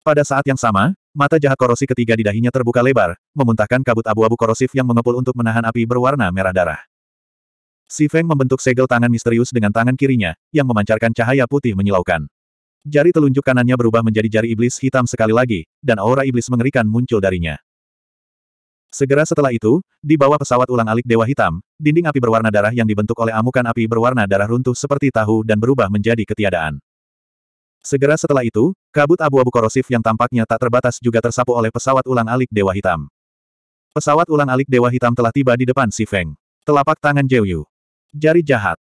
Pada saat yang sama, mata jahat korosi ketiga di dahinya terbuka lebar, memuntahkan kabut abu-abu korosif yang mengepul untuk menahan api berwarna merah darah. Si Feng membentuk segel tangan misterius dengan tangan kirinya, yang memancarkan cahaya putih menyilaukan. Jari telunjuk kanannya berubah menjadi jari iblis hitam sekali lagi, dan aura iblis mengerikan muncul darinya. Segera setelah itu, di bawah pesawat ulang alik Dewa Hitam, dinding api berwarna darah yang dibentuk oleh amukan api berwarna darah runtuh seperti tahu dan berubah menjadi ketiadaan. Segera setelah itu, kabut abu-abu korosif yang tampaknya tak terbatas juga tersapu oleh pesawat ulang alik Dewa Hitam. Pesawat ulang alik Dewa Hitam telah tiba di depan Si Feng. Telapak tangan Jiu Jari jahat.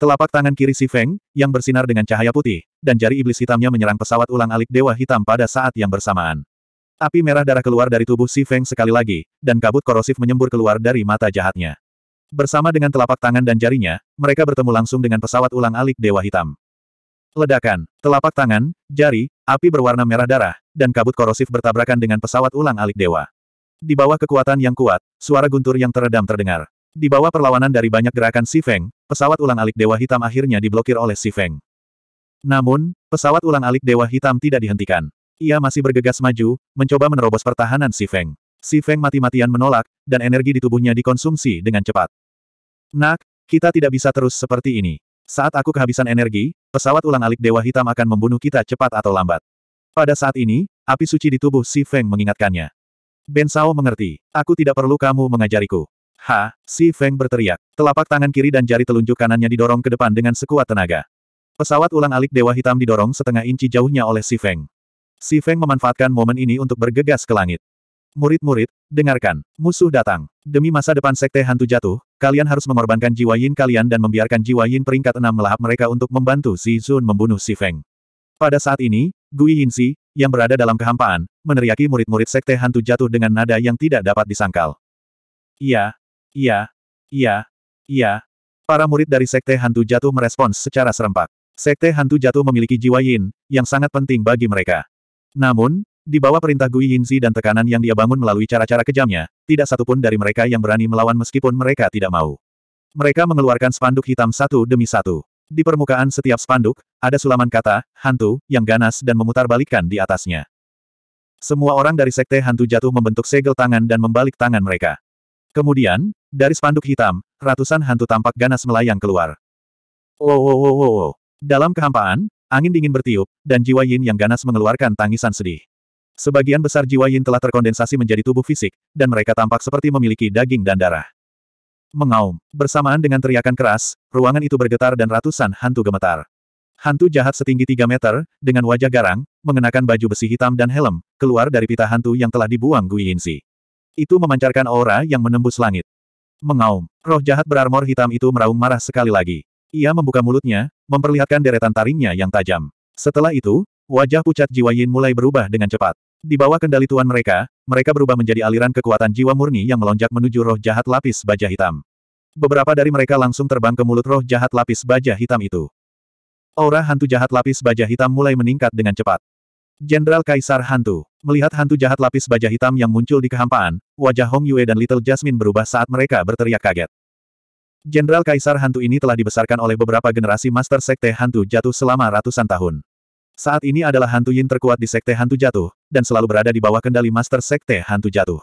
Telapak tangan kiri Si Feng, yang bersinar dengan cahaya putih, dan jari iblis hitamnya menyerang pesawat ulang alik Dewa Hitam pada saat yang bersamaan. Api merah darah keluar dari tubuh Si Feng sekali lagi, dan kabut korosif menyembur keluar dari mata jahatnya. Bersama dengan telapak tangan dan jarinya, mereka bertemu langsung dengan pesawat ulang alik Dewa Hitam. Ledakan, telapak tangan, jari, api berwarna merah darah, dan kabut korosif bertabrakan dengan pesawat ulang alik Dewa. Di bawah kekuatan yang kuat, suara guntur yang teredam terdengar. Di bawah perlawanan dari banyak gerakan Si Feng, pesawat ulang alik Dewa Hitam akhirnya diblokir oleh Si Feng. Namun, pesawat ulang alik Dewa Hitam tidak dihentikan. Ia masih bergegas maju, mencoba menerobos pertahanan Si Feng. Si Feng mati-matian menolak, dan energi di tubuhnya dikonsumsi dengan cepat. Nak, kita tidak bisa terus seperti ini. Saat aku kehabisan energi, pesawat ulang-alik Dewa Hitam akan membunuh kita cepat atau lambat. Pada saat ini, api suci di tubuh Si Feng mengingatkannya. Ben Sao mengerti, aku tidak perlu kamu mengajariku. Ha, Si Feng berteriak. Telapak tangan kiri dan jari telunjuk kanannya didorong ke depan dengan sekuat tenaga. Pesawat ulang-alik Dewa Hitam didorong setengah inci jauhnya oleh Si Feng. Si Feng memanfaatkan momen ini untuk bergegas ke langit. Murid-murid, dengarkan, musuh datang. Demi masa depan Sekte Hantu jatuh, kalian harus mengorbankan jiwa yin kalian dan membiarkan jiwa yin peringkat enam melahap mereka untuk membantu Si Zun membunuh Si Feng. Pada saat ini, Gui Si, yang berada dalam kehampaan, meneriaki murid-murid Sekte Hantu jatuh dengan nada yang tidak dapat disangkal. Iya, iya, iya, iya. Para murid dari Sekte Hantu jatuh merespons secara serempak. Sekte Hantu jatuh memiliki jiwa yin, yang sangat penting bagi mereka. Namun, di bawah perintah Gui Yinzi dan tekanan yang dia bangun melalui cara-cara kejamnya, tidak satupun dari mereka yang berani melawan meskipun mereka tidak mau. Mereka mengeluarkan spanduk hitam satu demi satu. Di permukaan setiap spanduk, ada sulaman kata, hantu, yang ganas dan memutarbalikkan di atasnya. Semua orang dari sekte hantu jatuh membentuk segel tangan dan membalik tangan mereka. Kemudian, dari spanduk hitam, ratusan hantu tampak ganas melayang keluar. Oh, oh, oh, oh, oh. Dalam kehampaan, Angin dingin bertiup, dan jiwa Yin yang ganas mengeluarkan tangisan sedih. Sebagian besar jiwa Yin telah terkondensasi menjadi tubuh fisik, dan mereka tampak seperti memiliki daging dan darah. Mengaum. Bersamaan dengan teriakan keras, ruangan itu bergetar dan ratusan hantu gemetar. Hantu jahat setinggi 3 meter, dengan wajah garang, mengenakan baju besi hitam dan helm, keluar dari pita hantu yang telah dibuang Gui Yinzi. Itu memancarkan aura yang menembus langit. Mengaum. Roh jahat berarmor hitam itu meraung marah sekali lagi. Ia membuka mulutnya, memperlihatkan deretan taringnya yang tajam. Setelah itu, wajah pucat jiwa Yin mulai berubah dengan cepat. Di bawah kendali tuan mereka, mereka berubah menjadi aliran kekuatan jiwa murni yang melonjak menuju roh jahat lapis baja hitam. Beberapa dari mereka langsung terbang ke mulut roh jahat lapis baja hitam itu. Aura hantu jahat lapis baja hitam mulai meningkat dengan cepat. Jenderal Kaisar Hantu melihat hantu jahat lapis baja hitam yang muncul di kehampaan, wajah Hong Yue dan Little Jasmine berubah saat mereka berteriak kaget. Jenderal Kaisar Hantu ini telah dibesarkan oleh beberapa generasi Master Sekte Hantu Jatuh selama ratusan tahun. Saat ini adalah Hantu Yin terkuat di Sekte Hantu Jatuh, dan selalu berada di bawah kendali Master Sekte Hantu Jatuh.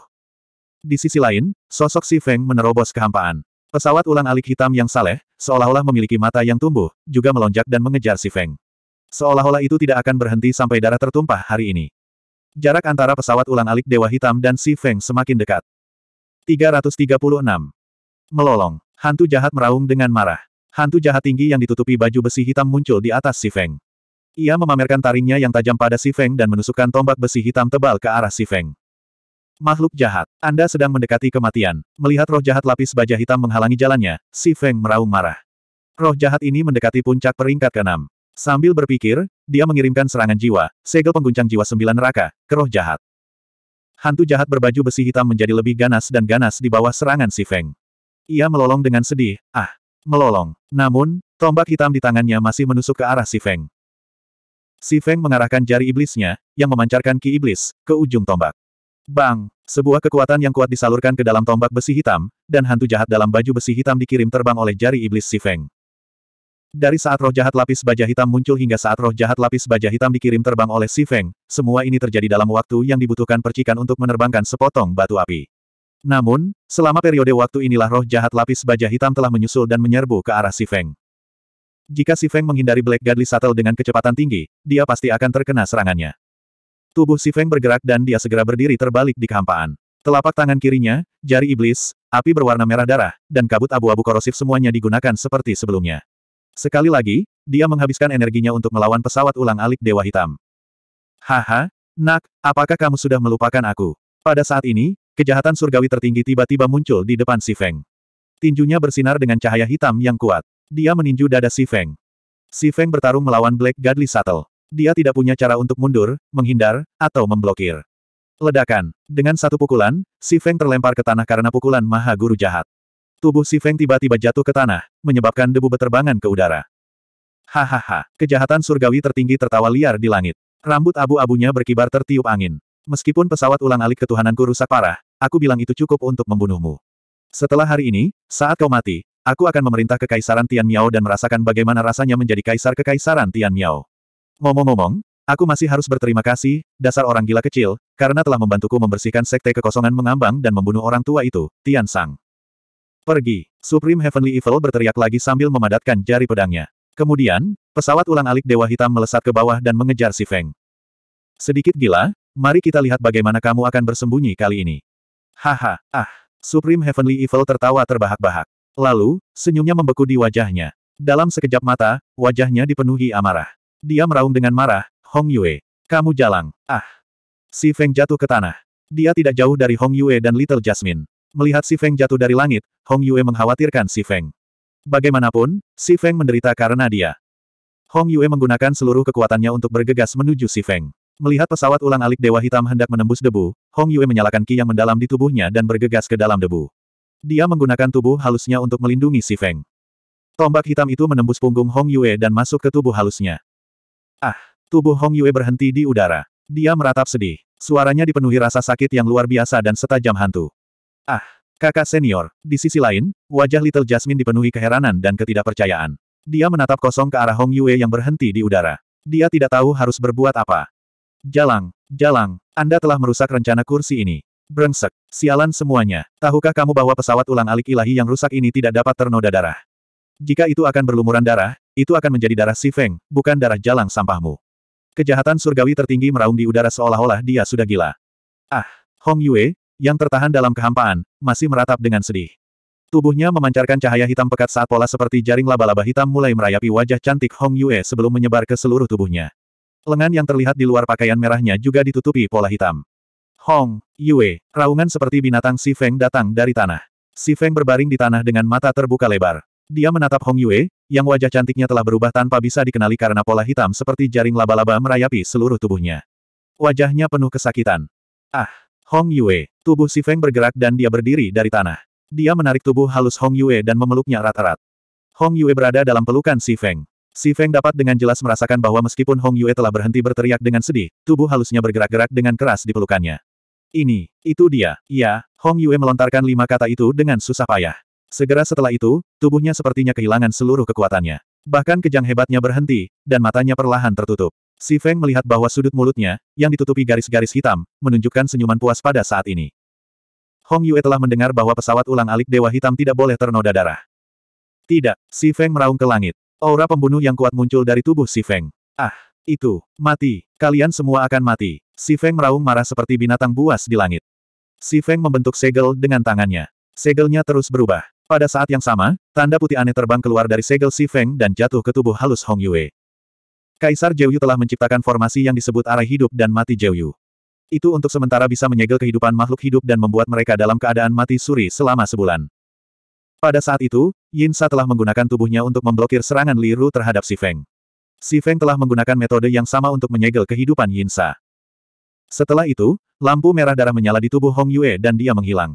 Di sisi lain, sosok Si Feng menerobos kehampaan. Pesawat ulang alik hitam yang saleh, seolah-olah memiliki mata yang tumbuh, juga melonjak dan mengejar Si Feng. Seolah-olah itu tidak akan berhenti sampai darah tertumpah hari ini. Jarak antara pesawat ulang alik Dewa Hitam dan Si Feng semakin dekat. 336. Melolong. Hantu jahat meraung dengan marah. Hantu jahat tinggi yang ditutupi baju besi hitam muncul di atas si Feng. Ia memamerkan taringnya yang tajam pada si Feng dan menusukkan tombak besi hitam tebal ke arah si Feng. Makhluk jahat, Anda sedang mendekati kematian. Melihat roh jahat lapis baja hitam menghalangi jalannya, si Feng meraung marah. Roh jahat ini mendekati puncak peringkat ke-6. Sambil berpikir, dia mengirimkan serangan jiwa, segel pengguncang jiwa sembilan neraka, ke roh jahat. Hantu jahat berbaju besi hitam menjadi lebih ganas dan ganas di bawah serangan si Feng. Ia melolong dengan sedih, ah, melolong. Namun, tombak hitam di tangannya masih menusuk ke arah si Feng. Si Feng mengarahkan jari iblisnya, yang memancarkan ki iblis, ke ujung tombak. Bang! Sebuah kekuatan yang kuat disalurkan ke dalam tombak besi hitam, dan hantu jahat dalam baju besi hitam dikirim terbang oleh jari iblis si Feng. Dari saat roh jahat lapis baja hitam muncul hingga saat roh jahat lapis baja hitam dikirim terbang oleh Si Feng, semua ini terjadi dalam waktu yang dibutuhkan percikan untuk menerbangkan sepotong batu api. Namun, selama periode waktu inilah roh jahat lapis baja hitam telah menyusul dan menyerbu ke arah Si Feng. Jika Si Feng menghindari Black Godly Shuttle dengan kecepatan tinggi, dia pasti akan terkena serangannya. Tubuh Si Feng bergerak dan dia segera berdiri terbalik di kehampaan. Telapak tangan kirinya, jari iblis, api berwarna merah darah, dan kabut abu-abu korosif semuanya digunakan seperti sebelumnya. Sekali lagi, dia menghabiskan energinya untuk melawan pesawat ulang-alik Dewa Hitam. Haha, nak, apakah kamu sudah melupakan aku? Pada saat ini, Kejahatan surgawi tertinggi tiba-tiba muncul di depan Si Feng. Tinjunya bersinar dengan cahaya hitam yang kuat. Dia meninju dada Si Feng. Si Feng bertarung melawan Black Godly Shuttle. Dia tidak punya cara untuk mundur, menghindar, atau memblokir. Ledakan. Dengan satu pukulan, Si Feng terlempar ke tanah karena pukulan Maha Guru Jahat. Tubuh Si Feng tiba-tiba jatuh ke tanah, menyebabkan debu beterbangan ke udara. Hahaha, kejahatan surgawi tertinggi tertawa liar di langit. Rambut abu-abunya berkibar tertiup angin. Meskipun pesawat ulang-alik ketuhananku rusak parah, aku bilang itu cukup untuk membunuhmu. Setelah hari ini, saat kau mati, aku akan memerintah Kekaisaran Tian Miao dan merasakan bagaimana rasanya menjadi Kaisar Kekaisaran Tian Miao. Ngomong-ngomong, aku masih harus berterima kasih, dasar orang gila kecil, karena telah membantuku membersihkan sekte kekosongan mengambang dan membunuh orang tua itu, Tian Sang. Pergi. Supreme Heavenly Evil berteriak lagi sambil memadatkan jari pedangnya. Kemudian, pesawat ulang-alik Dewa Hitam melesat ke bawah dan mengejar si Feng. Sedikit gila, Mari kita lihat bagaimana kamu akan bersembunyi kali ini. Haha, ah. Supreme Heavenly Evil tertawa terbahak-bahak. Lalu, senyumnya membeku di wajahnya. Dalam sekejap mata, wajahnya dipenuhi amarah. Dia meraung dengan marah, Hong Yue. Kamu jalang, ah. Si Feng jatuh ke tanah. Dia tidak jauh dari Hong Yue dan Little Jasmine. Melihat si Feng jatuh dari langit, Hong Yue mengkhawatirkan si Feng. Bagaimanapun, si Feng menderita karena dia. Hong Yue menggunakan seluruh kekuatannya untuk bergegas menuju si Feng. Melihat pesawat ulang-alik Dewa Hitam hendak menembus debu, Hong Yue menyalakan ki yang mendalam di tubuhnya dan bergegas ke dalam debu. Dia menggunakan tubuh halusnya untuk melindungi si Feng. Tombak hitam itu menembus punggung Hong Yue dan masuk ke tubuh halusnya. Ah, tubuh Hong Yue berhenti di udara. Dia meratap sedih. Suaranya dipenuhi rasa sakit yang luar biasa dan setajam hantu. Ah, kakak senior. Di sisi lain, wajah Little Jasmine dipenuhi keheranan dan ketidakpercayaan. Dia menatap kosong ke arah Hong Yue yang berhenti di udara. Dia tidak tahu harus berbuat apa. Jalang, jalang, Anda telah merusak rencana kursi ini. Brengsek, sialan semuanya. Tahukah kamu bahwa pesawat ulang alik ilahi yang rusak ini tidak dapat ternoda darah? Jika itu akan berlumuran darah, itu akan menjadi darah si Feng, bukan darah jalang sampahmu. Kejahatan surgawi tertinggi meraung di udara seolah-olah dia sudah gila. Ah, Hong Yue, yang tertahan dalam kehampaan, masih meratap dengan sedih. Tubuhnya memancarkan cahaya hitam pekat saat pola seperti jaring laba-laba hitam mulai merayapi wajah cantik Hong Yue sebelum menyebar ke seluruh tubuhnya. Lengan yang terlihat di luar pakaian merahnya juga ditutupi pola hitam. Hong, Yue, raungan seperti binatang Si Feng datang dari tanah. Si Feng berbaring di tanah dengan mata terbuka lebar. Dia menatap Hong Yue, yang wajah cantiknya telah berubah tanpa bisa dikenali karena pola hitam seperti jaring laba-laba merayapi seluruh tubuhnya. Wajahnya penuh kesakitan. Ah, Hong Yue, tubuh Si Feng bergerak dan dia berdiri dari tanah. Dia menarik tubuh halus Hong Yue dan memeluknya erat-erat. Hong Yue berada dalam pelukan Si Feng. Si Feng dapat dengan jelas merasakan bahwa meskipun Hong Yue telah berhenti berteriak dengan sedih, tubuh halusnya bergerak-gerak dengan keras di pelukannya. Ini, itu dia, ya, Hong Yue melontarkan lima kata itu dengan susah payah. Segera setelah itu, tubuhnya sepertinya kehilangan seluruh kekuatannya. Bahkan kejang hebatnya berhenti, dan matanya perlahan tertutup. Si Feng melihat bahwa sudut mulutnya, yang ditutupi garis-garis hitam, menunjukkan senyuman puas pada saat ini. Hong Yue telah mendengar bahwa pesawat ulang alik Dewa Hitam tidak boleh ternoda darah. Tidak, Si Feng meraung ke langit. Aura pembunuh yang kuat muncul dari tubuh Si Feng. Ah, itu, mati, kalian semua akan mati. Si Feng meraung marah seperti binatang buas di langit. Si Feng membentuk segel dengan tangannya. Segelnya terus berubah. Pada saat yang sama, tanda putih aneh terbang keluar dari segel Si Feng dan jatuh ke tubuh halus Hong Yue. Kaisar Jeyu telah menciptakan formasi yang disebut arah hidup dan mati Jeyu. Itu untuk sementara bisa menyegel kehidupan makhluk hidup dan membuat mereka dalam keadaan mati suri selama sebulan. Pada saat itu, Yin Sa telah menggunakan tubuhnya untuk memblokir serangan Li Ru terhadap Si Feng. Si Feng telah menggunakan metode yang sama untuk menyegel kehidupan Yin Sa. Setelah itu, lampu merah darah menyala di tubuh Hong Yue dan dia menghilang.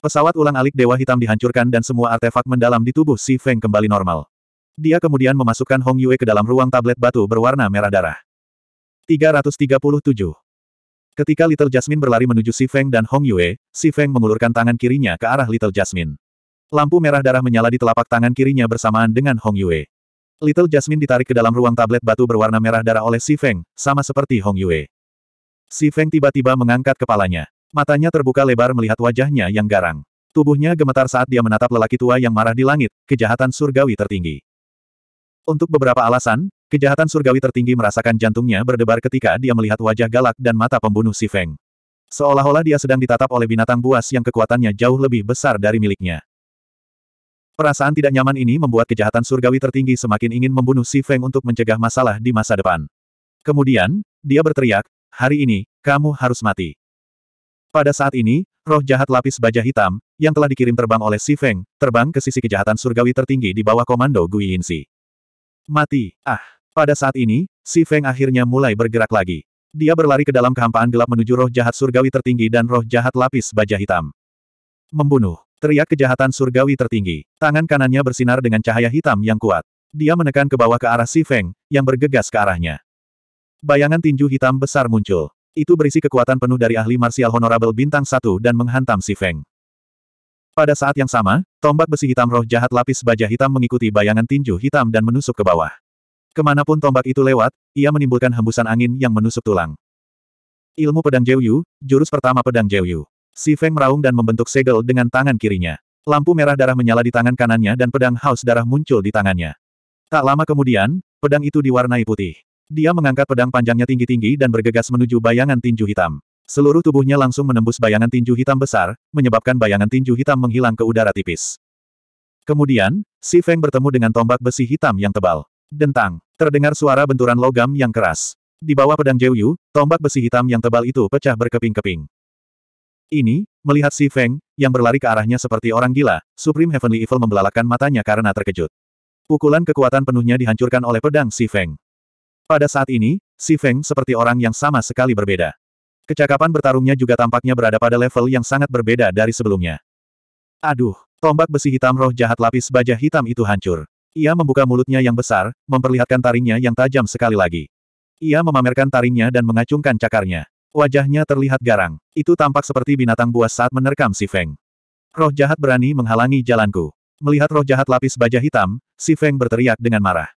Pesawat ulang alik Dewa Hitam dihancurkan dan semua artefak mendalam di tubuh Si Feng kembali normal. Dia kemudian memasukkan Hong Yue ke dalam ruang tablet batu berwarna merah darah. 337. Ketika Little Jasmine berlari menuju Si Feng dan Hong Yue, Si Feng mengulurkan tangan kirinya ke arah Little Jasmine. Lampu merah darah menyala di telapak tangan kirinya bersamaan dengan Hong Yue. Little Jasmine ditarik ke dalam ruang tablet batu berwarna merah darah oleh Si Feng, sama seperti Hong Yue. Si Feng tiba-tiba mengangkat kepalanya. Matanya terbuka lebar melihat wajahnya yang garang. Tubuhnya gemetar saat dia menatap lelaki tua yang marah di langit, kejahatan surgawi tertinggi. Untuk beberapa alasan, kejahatan surgawi tertinggi merasakan jantungnya berdebar ketika dia melihat wajah galak dan mata pembunuh Si Feng. Seolah-olah dia sedang ditatap oleh binatang buas yang kekuatannya jauh lebih besar dari miliknya. Perasaan tidak nyaman ini membuat kejahatan surgawi tertinggi semakin ingin membunuh Si Feng untuk mencegah masalah di masa depan. Kemudian, dia berteriak, hari ini, kamu harus mati. Pada saat ini, roh jahat lapis baja hitam, yang telah dikirim terbang oleh Si Feng, terbang ke sisi kejahatan surgawi tertinggi di bawah komando Gui Yinsi. Mati, ah. Pada saat ini, Si Feng akhirnya mulai bergerak lagi. Dia berlari ke dalam kehampaan gelap menuju roh jahat surgawi tertinggi dan roh jahat lapis baja hitam. Membunuh. Teriak kejahatan surgawi tertinggi. Tangan kanannya bersinar dengan cahaya hitam yang kuat. Dia menekan ke bawah ke arah Si Feng, yang bergegas ke arahnya. Bayangan tinju hitam besar muncul. Itu berisi kekuatan penuh dari ahli marsial honorable bintang satu dan menghantam si Feng. Pada saat yang sama, tombak besi hitam roh jahat lapis baja hitam mengikuti bayangan tinju hitam dan menusuk ke bawah. Kemanapun tombak itu lewat, ia menimbulkan hembusan angin yang menusuk tulang. Ilmu pedang Jeyu, jurus pertama pedang Jeyu. Si Feng meraung dan membentuk segel dengan tangan kirinya. Lampu merah darah menyala di tangan kanannya dan pedang haus darah muncul di tangannya. Tak lama kemudian, pedang itu diwarnai putih. Dia mengangkat pedang panjangnya tinggi-tinggi dan bergegas menuju bayangan tinju hitam. Seluruh tubuhnya langsung menembus bayangan tinju hitam besar, menyebabkan bayangan tinju hitam menghilang ke udara tipis. Kemudian, Si Feng bertemu dengan tombak besi hitam yang tebal. Dentang, terdengar suara benturan logam yang keras. Di bawah pedang Jiu Yu, tombak besi hitam yang tebal itu pecah berkeping-keping. Ini, melihat si Feng, yang berlari ke arahnya seperti orang gila, Supreme Heavenly Evil membelalakan matanya karena terkejut. Pukulan kekuatan penuhnya dihancurkan oleh pedang si Feng. Pada saat ini, si Feng seperti orang yang sama sekali berbeda. Kecakapan bertarungnya juga tampaknya berada pada level yang sangat berbeda dari sebelumnya. Aduh, tombak besi hitam roh jahat lapis baja hitam itu hancur. Ia membuka mulutnya yang besar, memperlihatkan taringnya yang tajam sekali lagi. Ia memamerkan taringnya dan mengacungkan cakarnya. Wajahnya terlihat garang. Itu tampak seperti binatang buas saat menerkam si Feng. Roh jahat berani menghalangi jalanku. Melihat roh jahat lapis baja hitam, si Feng berteriak dengan marah.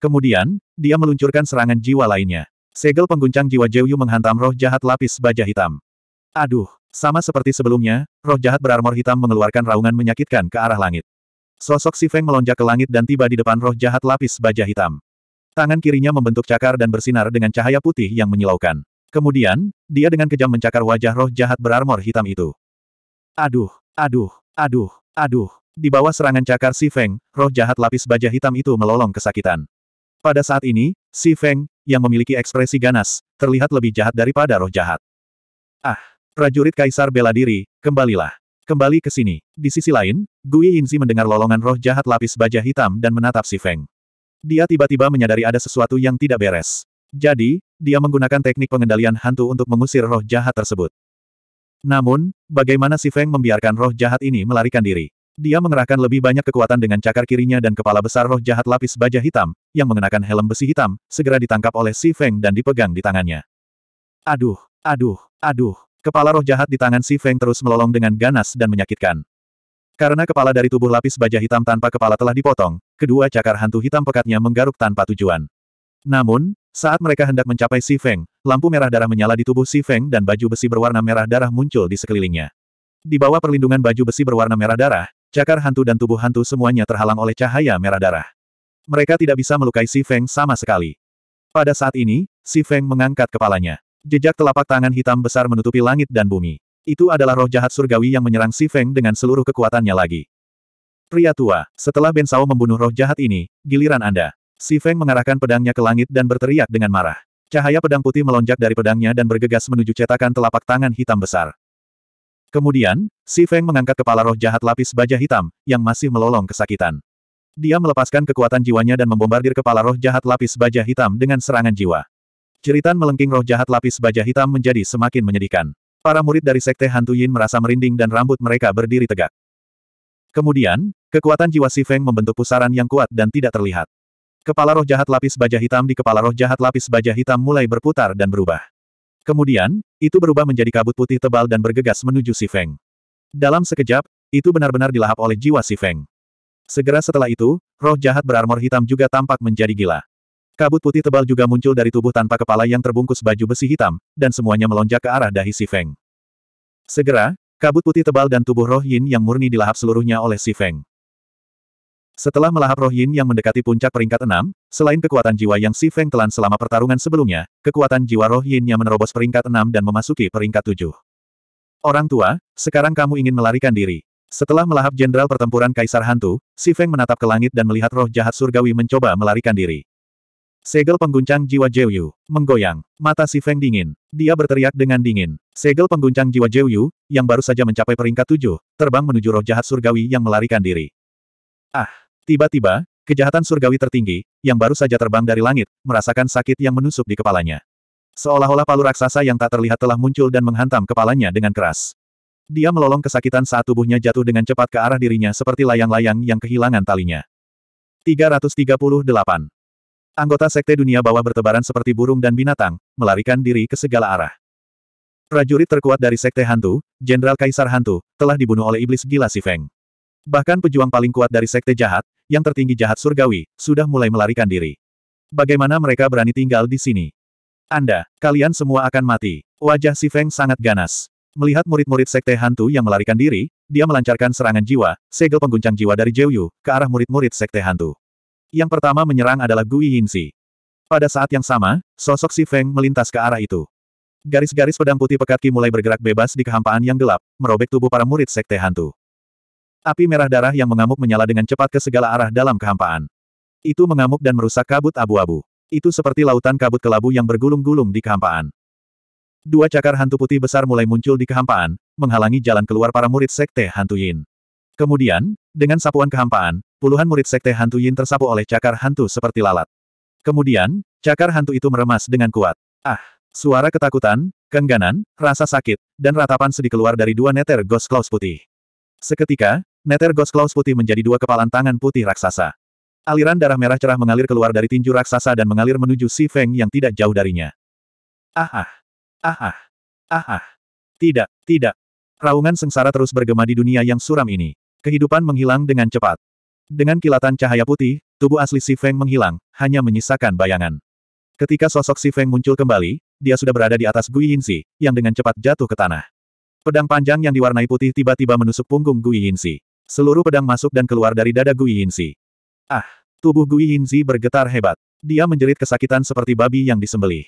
Kemudian, dia meluncurkan serangan jiwa lainnya. Segel pengguncang jiwa Jeyu menghantam roh jahat lapis baja hitam. Aduh, sama seperti sebelumnya, roh jahat berarmor hitam mengeluarkan raungan menyakitkan ke arah langit. Sosok si Feng melonjak ke langit dan tiba di depan roh jahat lapis baja hitam. Tangan kirinya membentuk cakar dan bersinar dengan cahaya putih yang menyilaukan. Kemudian, dia dengan kejam mencakar wajah roh jahat berarmor hitam itu. Aduh, aduh, aduh, aduh. Di bawah serangan cakar Si Feng, roh jahat lapis baja hitam itu melolong kesakitan. Pada saat ini, Si Feng, yang memiliki ekspresi ganas, terlihat lebih jahat daripada roh jahat. Ah, prajurit kaisar bela diri, kembalilah. Kembali ke sini. Di sisi lain, Gui Yinzi mendengar lolongan roh jahat lapis baja hitam dan menatap Si Feng. Dia tiba-tiba menyadari ada sesuatu yang tidak beres. Jadi, dia menggunakan teknik pengendalian hantu untuk mengusir roh jahat tersebut. Namun, bagaimana si Feng membiarkan roh jahat ini melarikan diri? Dia mengerahkan lebih banyak kekuatan dengan cakar kirinya dan kepala besar roh jahat lapis baja hitam, yang mengenakan helm besi hitam, segera ditangkap oleh Si Feng dan dipegang di tangannya. Aduh, aduh, aduh. Kepala roh jahat di tangan Si Feng terus melolong dengan ganas dan menyakitkan. Karena kepala dari tubuh lapis baja hitam tanpa kepala telah dipotong, kedua cakar hantu hitam pekatnya menggaruk tanpa tujuan. Namun, saat mereka hendak mencapai Si Feng, lampu merah darah menyala di tubuh Si Feng dan baju besi berwarna merah darah muncul di sekelilingnya. Di bawah perlindungan baju besi berwarna merah darah, cakar hantu dan tubuh hantu semuanya terhalang oleh cahaya merah darah. Mereka tidak bisa melukai Si Feng sama sekali. Pada saat ini, Si Feng mengangkat kepalanya. Jejak telapak tangan hitam besar menutupi langit dan bumi. Itu adalah roh jahat surgawi yang menyerang Si Feng dengan seluruh kekuatannya lagi. Pria tua, setelah Ben Sao membunuh roh jahat ini, giliran Anda. Si Feng mengarahkan pedangnya ke langit dan berteriak dengan marah. Cahaya pedang putih melonjak dari pedangnya dan bergegas menuju cetakan telapak tangan hitam besar. Kemudian, Si Feng mengangkat kepala roh jahat lapis baja hitam, yang masih melolong kesakitan. Dia melepaskan kekuatan jiwanya dan membombardir kepala roh jahat lapis baja hitam dengan serangan jiwa. Ceritan melengking roh jahat lapis baja hitam menjadi semakin menyedihkan. Para murid dari Sekte Hantu Yin merasa merinding dan rambut mereka berdiri tegak. Kemudian, kekuatan jiwa Si Feng membentuk pusaran yang kuat dan tidak terlihat. Kepala roh jahat lapis baja hitam di kepala roh jahat lapis baja hitam mulai berputar dan berubah. Kemudian, itu berubah menjadi kabut putih tebal dan bergegas menuju Si Feng. Dalam sekejap, itu benar-benar dilahap oleh jiwa Si Feng. Segera setelah itu, roh jahat berarmor hitam juga tampak menjadi gila. Kabut putih tebal juga muncul dari tubuh tanpa kepala yang terbungkus baju besi hitam, dan semuanya melonjak ke arah dahi Si Feng. Segera, kabut putih tebal dan tubuh roh yin yang murni dilahap seluruhnya oleh Si Feng. Setelah melahap roh yin yang mendekati puncak peringkat enam, selain kekuatan jiwa yang Si Feng telan selama pertarungan sebelumnya, kekuatan jiwa roh yinnya menerobos peringkat enam dan memasuki peringkat tujuh. Orang tua, sekarang kamu ingin melarikan diri. Setelah melahap jenderal pertempuran Kaisar Hantu, Si Feng menatap ke langit dan melihat roh jahat surgawi mencoba melarikan diri. Segel pengguncang jiwa Jeoyu, menggoyang. Mata Si Feng dingin. Dia berteriak dengan dingin. Segel pengguncang jiwa Jeoyu, yang baru saja mencapai peringkat tujuh, terbang menuju roh jahat surgawi yang melarikan diri. Ah! Tiba-tiba, kejahatan surgawi tertinggi, yang baru saja terbang dari langit, merasakan sakit yang menusuk di kepalanya. Seolah-olah palu raksasa yang tak terlihat telah muncul dan menghantam kepalanya dengan keras. Dia melolong kesakitan saat tubuhnya jatuh dengan cepat ke arah dirinya seperti layang-layang yang kehilangan talinya. 338. Anggota Sekte Dunia Bawah bertebaran seperti burung dan binatang, melarikan diri ke segala arah. Prajurit terkuat dari Sekte Hantu, Jenderal Kaisar Hantu, telah dibunuh oleh Iblis Gila Si Feng. Bahkan pejuang paling kuat dari sekte jahat, yang tertinggi jahat surgawi, sudah mulai melarikan diri. Bagaimana mereka berani tinggal di sini? Anda, kalian semua akan mati. Wajah Si Feng sangat ganas. Melihat murid-murid sekte hantu yang melarikan diri, dia melancarkan serangan jiwa, segel pengguncang jiwa dari Jiu ke arah murid-murid sekte hantu. Yang pertama menyerang adalah Gui Yinzi. Pada saat yang sama, sosok Si Feng melintas ke arah itu. Garis-garis pedang putih pekat Ki mulai bergerak bebas di kehampaan yang gelap, merobek tubuh para murid sekte hantu. Api merah darah yang mengamuk menyala dengan cepat ke segala arah dalam kehampaan. Itu mengamuk dan merusak kabut abu-abu. Itu seperti lautan kabut kelabu yang bergulung-gulung di kehampaan. Dua cakar hantu putih besar mulai muncul di kehampaan, menghalangi jalan keluar para murid sekte hantu Yin. Kemudian, dengan sapuan kehampaan, puluhan murid sekte hantu Yin tersapu oleh cakar hantu seperti lalat. Kemudian, cakar hantu itu meremas dengan kuat. Ah! Suara ketakutan, kengganan, rasa sakit, dan ratapan sedih keluar dari dua neter Ghost Claws putih. Seketika, Nether Ghost Claws putih menjadi dua kepalan tangan putih raksasa. Aliran darah merah cerah mengalir keluar dari tinju raksasa dan mengalir menuju Si Feng yang tidak jauh darinya. Ah ah. ah ah. Ah ah. Tidak, tidak. Raungan sengsara terus bergema di dunia yang suram ini. Kehidupan menghilang dengan cepat. Dengan kilatan cahaya putih, tubuh asli Si Feng menghilang, hanya menyisakan bayangan. Ketika sosok Si Feng muncul kembali, dia sudah berada di atas Gui Yinzi, yang dengan cepat jatuh ke tanah. Pedang panjang yang diwarnai putih tiba-tiba menusuk punggung Gui Yinzi. Seluruh pedang masuk dan keluar dari dada Gui Yinzi. Ah! Tubuh Gui Yinzi bergetar hebat. Dia menjerit kesakitan seperti babi yang disembelih.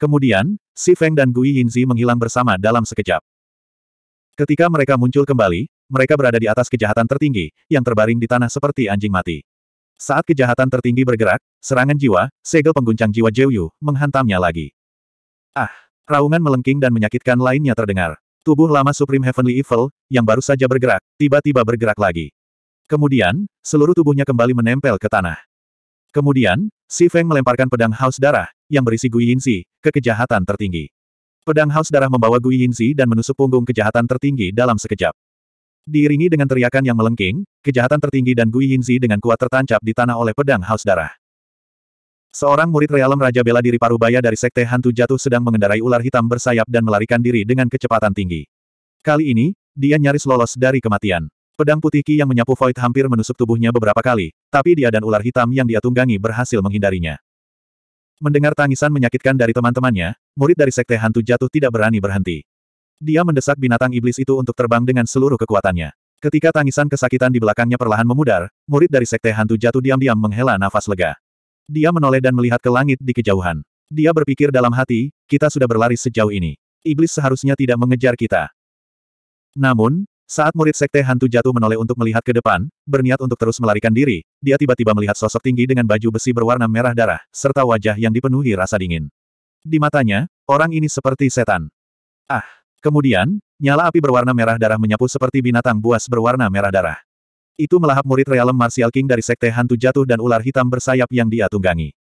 Kemudian, Si Feng dan Gui Yinzi menghilang bersama dalam sekejap. Ketika mereka muncul kembali, mereka berada di atas kejahatan tertinggi, yang terbaring di tanah seperti anjing mati. Saat kejahatan tertinggi bergerak, serangan jiwa, segel pengguncang jiwa Jiu menghantamnya lagi. Ah! Raungan melengking dan menyakitkan lainnya terdengar. Tubuh lama Supreme Heavenly Evil, yang baru saja bergerak, tiba-tiba bergerak lagi. Kemudian, seluruh tubuhnya kembali menempel ke tanah. Kemudian, Si Feng melemparkan pedang haus darah, yang berisi Gui Yinzi, ke kejahatan tertinggi. Pedang haus darah membawa Gui Yinzi dan menusuk punggung kejahatan tertinggi dalam sekejap. Diiringi dengan teriakan yang melengking, kejahatan tertinggi dan Gui Yinzi dengan kuat tertancap di tanah oleh pedang haus darah. Seorang murid realem Raja Bela Diri Parubaya dari Sekte Hantu jatuh sedang mengendarai ular hitam bersayap dan melarikan diri dengan kecepatan tinggi. Kali ini, dia nyaris lolos dari kematian. Pedang putih Ki yang menyapu Void hampir menusuk tubuhnya beberapa kali, tapi dia dan ular hitam yang dia tunggangi berhasil menghindarinya. Mendengar tangisan menyakitkan dari teman-temannya, murid dari Sekte Hantu jatuh tidak berani berhenti. Dia mendesak binatang iblis itu untuk terbang dengan seluruh kekuatannya. Ketika tangisan kesakitan di belakangnya perlahan memudar, murid dari Sekte Hantu jatuh diam-diam menghela nafas lega. Dia menoleh dan melihat ke langit di kejauhan. Dia berpikir dalam hati, kita sudah berlari sejauh ini. Iblis seharusnya tidak mengejar kita. Namun, saat murid sekte hantu jatuh menoleh untuk melihat ke depan, berniat untuk terus melarikan diri, dia tiba-tiba melihat sosok tinggi dengan baju besi berwarna merah darah, serta wajah yang dipenuhi rasa dingin. Di matanya, orang ini seperti setan. Ah! Kemudian, nyala api berwarna merah darah menyapu seperti binatang buas berwarna merah darah. Itu melahap murid realem Martial King dari Sekte Hantu Jatuh dan ular hitam bersayap yang dia tunggangi.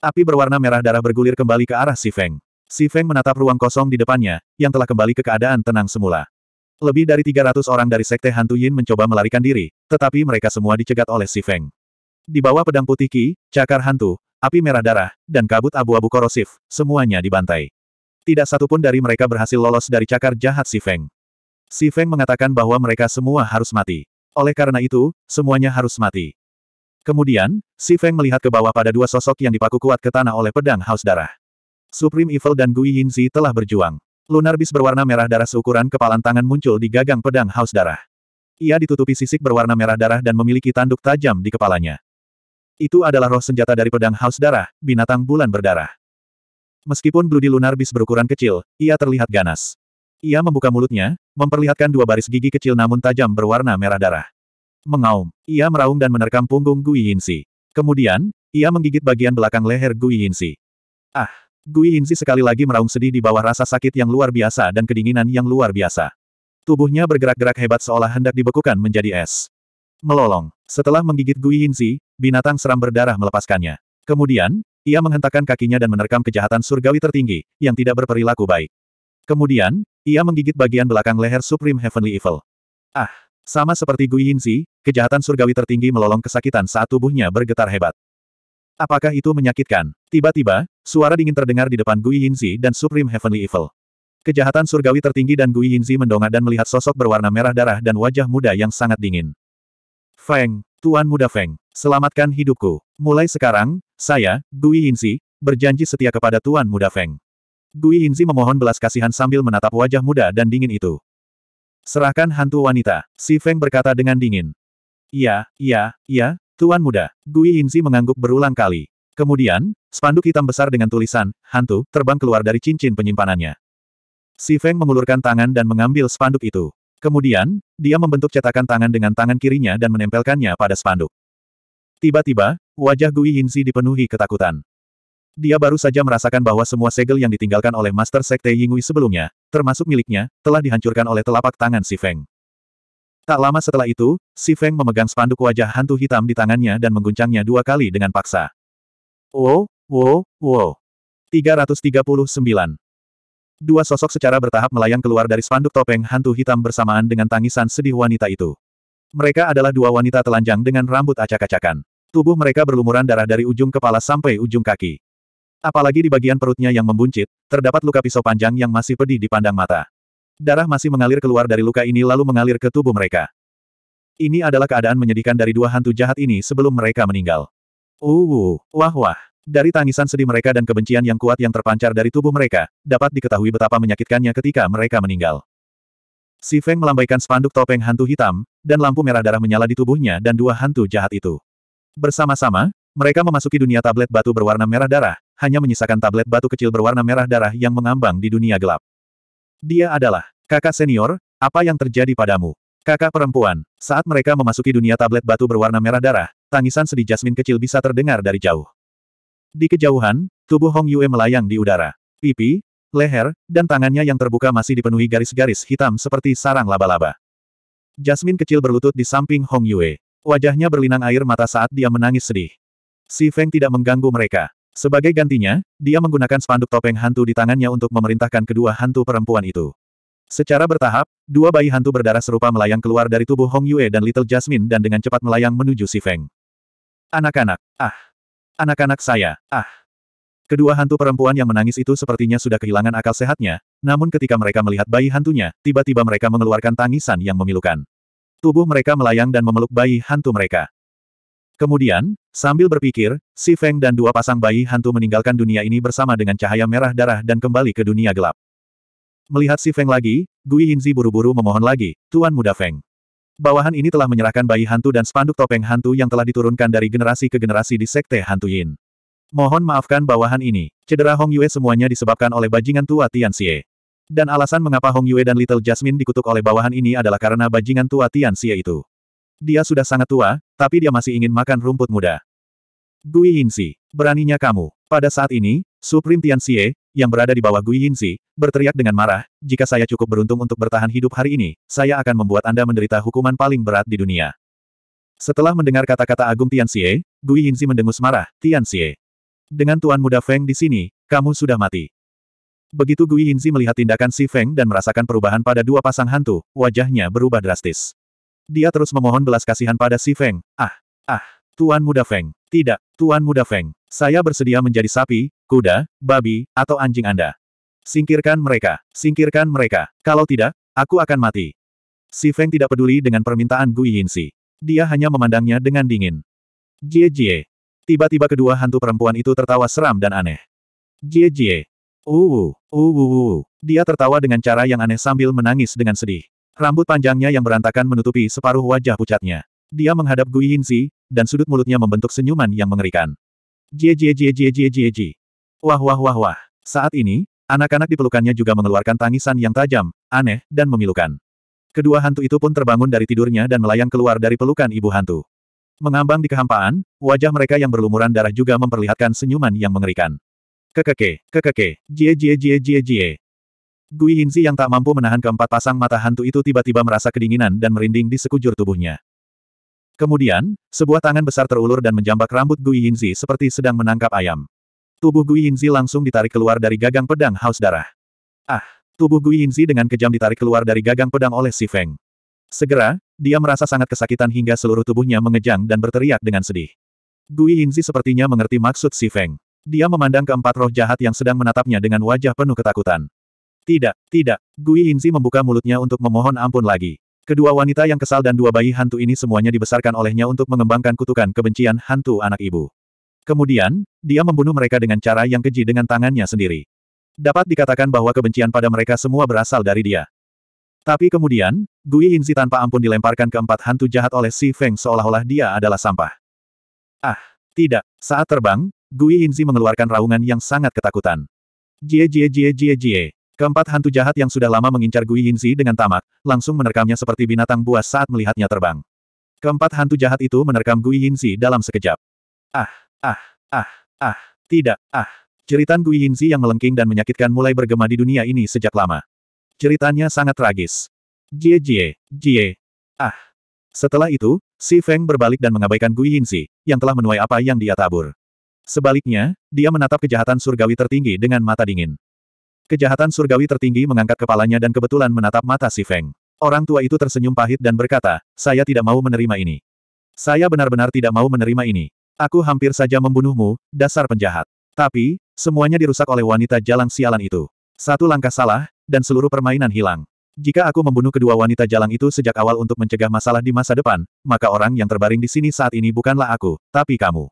Api berwarna merah darah bergulir kembali ke arah Si Feng. Si Feng menatap ruang kosong di depannya, yang telah kembali ke keadaan tenang semula. Lebih dari 300 orang dari Sekte Hantu Yin mencoba melarikan diri, tetapi mereka semua dicegat oleh Si Feng. Di bawah pedang putih Ki, cakar hantu, api merah darah, dan kabut abu-abu korosif, semuanya dibantai. Tidak satupun dari mereka berhasil lolos dari cakar jahat Si Feng. Si Feng mengatakan bahwa mereka semua harus mati. Oleh karena itu, semuanya harus mati. Kemudian, Si Feng melihat ke bawah pada dua sosok yang dipaku kuat ke tanah oleh pedang haus darah. Supreme Evil dan Gui Yinzi telah berjuang. Lunar bis berwarna merah darah seukuran kepalan tangan muncul di gagang pedang haus darah. Ia ditutupi sisik berwarna merah darah dan memiliki tanduk tajam di kepalanya. Itu adalah roh senjata dari pedang haus darah, binatang bulan berdarah. Meskipun Bloody lunar bis berukuran kecil, ia terlihat ganas. Ia membuka mulutnya, memperlihatkan dua baris gigi kecil namun tajam berwarna merah darah. Mengaum, ia meraung dan menerkam punggung Gui Yinsi. Kemudian, ia menggigit bagian belakang leher Gui Yinsi. Ah, Gui Yinsi sekali lagi meraung sedih di bawah rasa sakit yang luar biasa dan kedinginan yang luar biasa. Tubuhnya bergerak-gerak hebat seolah hendak dibekukan menjadi es. Melolong. Setelah menggigit Gui Yinsi, binatang seram berdarah melepaskannya. Kemudian, ia menghentakkan kakinya dan menerkam kejahatan surgawi tertinggi, yang tidak berperilaku baik. Kemudian, ia menggigit bagian belakang leher Supreme Heavenly Evil. Ah! Sama seperti Gui Yinzi, kejahatan surgawi tertinggi melolong kesakitan saat tubuhnya bergetar hebat. Apakah itu menyakitkan? Tiba-tiba, suara dingin terdengar di depan Gui Yinzi dan Supreme Heavenly Evil. Kejahatan surgawi tertinggi dan Gui Yinzi mendongak dan melihat sosok berwarna merah darah dan wajah muda yang sangat dingin. Feng, Tuan Muda Feng, selamatkan hidupku. Mulai sekarang, saya, Gui Yinzi, berjanji setia kepada Tuan Muda Feng. Gui Inzi memohon belas kasihan sambil menatap wajah muda dan dingin itu. Serahkan hantu wanita, Si Feng berkata dengan dingin. Iya, iya, iya, Tuan Muda. Gui Inzi mengangguk berulang kali. Kemudian, spanduk hitam besar dengan tulisan, hantu, terbang keluar dari cincin penyimpanannya. Si Feng mengulurkan tangan dan mengambil spanduk itu. Kemudian, dia membentuk cetakan tangan dengan tangan kirinya dan menempelkannya pada spanduk. Tiba-tiba, wajah Gui Yinzi dipenuhi ketakutan. Dia baru saja merasakan bahwa semua segel yang ditinggalkan oleh Master Sekte Yingui sebelumnya, termasuk miliknya, telah dihancurkan oleh telapak tangan Si Feng. Tak lama setelah itu, Si Feng memegang spanduk wajah hantu hitam di tangannya dan mengguncangnya dua kali dengan paksa. Wow, wow, wow. 339. Dua sosok secara bertahap melayang keluar dari spanduk topeng hantu hitam bersamaan dengan tangisan sedih wanita itu. Mereka adalah dua wanita telanjang dengan rambut acak-acakan. Tubuh mereka berlumuran darah dari ujung kepala sampai ujung kaki. Apalagi di bagian perutnya yang membuncit, terdapat luka pisau panjang yang masih pedih dipandang mata. Darah masih mengalir keluar dari luka ini lalu mengalir ke tubuh mereka. Ini adalah keadaan menyedihkan dari dua hantu jahat ini sebelum mereka meninggal. Uh, wah wah. Dari tangisan sedih mereka dan kebencian yang kuat yang terpancar dari tubuh mereka, dapat diketahui betapa menyakitkannya ketika mereka meninggal. Si Feng melambaikan spanduk topeng hantu hitam, dan lampu merah darah menyala di tubuhnya dan dua hantu jahat itu. Bersama-sama, mereka memasuki dunia tablet batu berwarna merah darah, hanya menyisakan tablet batu kecil berwarna merah darah yang mengambang di dunia gelap. Dia adalah kakak senior, apa yang terjadi padamu? Kakak perempuan, saat mereka memasuki dunia tablet batu berwarna merah darah, tangisan sedih Jasmine kecil bisa terdengar dari jauh. Di kejauhan, tubuh Hong Yue melayang di udara. Pipi, leher, dan tangannya yang terbuka masih dipenuhi garis-garis hitam seperti sarang laba-laba. Jasmine kecil berlutut di samping Hong Yue. Wajahnya berlinang air mata saat dia menangis sedih. Si Feng tidak mengganggu mereka. Sebagai gantinya, dia menggunakan spanduk topeng hantu di tangannya untuk memerintahkan kedua hantu perempuan itu. Secara bertahap, dua bayi hantu berdarah serupa melayang keluar dari tubuh Hong Yue dan Little Jasmine dan dengan cepat melayang menuju Si Feng. Anak-anak, ah. Anak-anak saya, ah. Kedua hantu perempuan yang menangis itu sepertinya sudah kehilangan akal sehatnya, namun ketika mereka melihat bayi hantunya, tiba-tiba mereka mengeluarkan tangisan yang memilukan. Tubuh mereka melayang dan memeluk bayi hantu mereka. Kemudian, sambil berpikir, si Feng dan dua pasang bayi hantu meninggalkan dunia ini bersama dengan cahaya merah darah dan kembali ke dunia gelap. Melihat si Feng lagi, Gui Yinzi buru-buru memohon lagi, Tuan Muda Feng. Bawahan ini telah menyerahkan bayi hantu dan spanduk topeng hantu yang telah diturunkan dari generasi ke generasi di Sekte Hantu Yin. Mohon maafkan bawahan ini, cedera Hong Yue semuanya disebabkan oleh bajingan tua Tian Xie. Dan alasan mengapa Hong Yue dan Little Jasmine dikutuk oleh bawahan ini adalah karena bajingan tua Tian Xie itu. Dia sudah sangat tua, tapi dia masih ingin makan rumput muda. Gui Yinsi, beraninya kamu. Pada saat ini, Supreme Xie yang berada di bawah Gui Yinsi berteriak dengan marah, jika saya cukup beruntung untuk bertahan hidup hari ini, saya akan membuat Anda menderita hukuman paling berat di dunia. Setelah mendengar kata-kata Agung Tianxie, Gui Yinsi mendengus marah, Tian Xie, Dengan Tuan Muda Feng di sini, kamu sudah mati. Begitu Gui Yinzi melihat tindakan Si Feng dan merasakan perubahan pada dua pasang hantu, wajahnya berubah drastis. Dia terus memohon belas kasihan pada si Feng. Ah, ah, Tuan Muda Feng. Tidak, Tuan Muda Feng. Saya bersedia menjadi sapi, kuda, babi, atau anjing Anda. Singkirkan mereka, singkirkan mereka. Kalau tidak, aku akan mati. Si Feng tidak peduli dengan permintaan Gui Yinsi. Dia hanya memandangnya dengan dingin. Jie Jie. Tiba-tiba kedua hantu perempuan itu tertawa seram dan aneh. Jie Jie. Uh, uh, uh, uh. Dia tertawa dengan cara yang aneh sambil menangis dengan sedih. Rambut panjangnya yang berantakan menutupi separuh wajah pucatnya. Dia menghadap Gui Yinzi, dan sudut mulutnya membentuk senyuman yang mengerikan. Jie jie jie jie jie jie jie. Wah wah wah wah. Saat ini, anak-anak di pelukannya juga mengeluarkan tangisan yang tajam, aneh, dan memilukan. Kedua hantu itu pun terbangun dari tidurnya dan melayang keluar dari pelukan ibu hantu. Mengambang di kehampaan, wajah mereka yang berlumuran darah juga memperlihatkan senyuman yang mengerikan. Kekeke, kekeke, jie jie jie jie jie. Gui Hinzi yang tak mampu menahan keempat pasang mata hantu itu tiba-tiba merasa kedinginan dan merinding di sekujur tubuhnya. Kemudian, sebuah tangan besar terulur dan menjambak rambut Gui Hinzi seperti sedang menangkap ayam. Tubuh Gui Hinzi langsung ditarik keluar dari gagang pedang haus darah. Ah, tubuh Gui Hinzi dengan kejam ditarik keluar dari gagang pedang oleh Si Feng. Segera, dia merasa sangat kesakitan hingga seluruh tubuhnya mengejang dan berteriak dengan sedih. Gui Hinzi sepertinya mengerti maksud Si Feng. Dia memandang keempat roh jahat yang sedang menatapnya dengan wajah penuh ketakutan. Tidak, tidak. Gui Inzi membuka mulutnya untuk memohon ampun lagi. Kedua wanita yang kesal dan dua bayi hantu ini semuanya dibesarkan olehnya untuk mengembangkan kutukan kebencian hantu anak ibu. Kemudian, dia membunuh mereka dengan cara yang keji dengan tangannya sendiri. Dapat dikatakan bahwa kebencian pada mereka semua berasal dari dia. Tapi kemudian, Gui Inzi tanpa ampun dilemparkan ke empat hantu jahat oleh Si Feng seolah-olah dia adalah sampah. Ah, tidak. Saat terbang, Gui Inzi mengeluarkan raungan yang sangat ketakutan. Jie jie jie jie jie. Keempat hantu jahat yang sudah lama mengincar Gui Yinzi dengan tamak, langsung menerkamnya seperti binatang buas saat melihatnya terbang. Keempat hantu jahat itu menerkam Gui Yinzi dalam sekejap. Ah, ah, ah, ah, tidak, ah. Ceritan Gui Yinzi yang melengking dan menyakitkan mulai bergema di dunia ini sejak lama. Ceritanya sangat tragis. Jie jie, jie, ah. Setelah itu, Si Feng berbalik dan mengabaikan Gui Yinzi, yang telah menuai apa yang dia tabur. Sebaliknya, dia menatap kejahatan surgawi tertinggi dengan mata dingin. Kejahatan surgawi tertinggi mengangkat kepalanya dan kebetulan menatap mata si Feng. Orang tua itu tersenyum pahit dan berkata, saya tidak mau menerima ini. Saya benar-benar tidak mau menerima ini. Aku hampir saja membunuhmu, dasar penjahat. Tapi, semuanya dirusak oleh wanita jalang sialan itu. Satu langkah salah, dan seluruh permainan hilang. Jika aku membunuh kedua wanita jalang itu sejak awal untuk mencegah masalah di masa depan, maka orang yang terbaring di sini saat ini bukanlah aku, tapi kamu.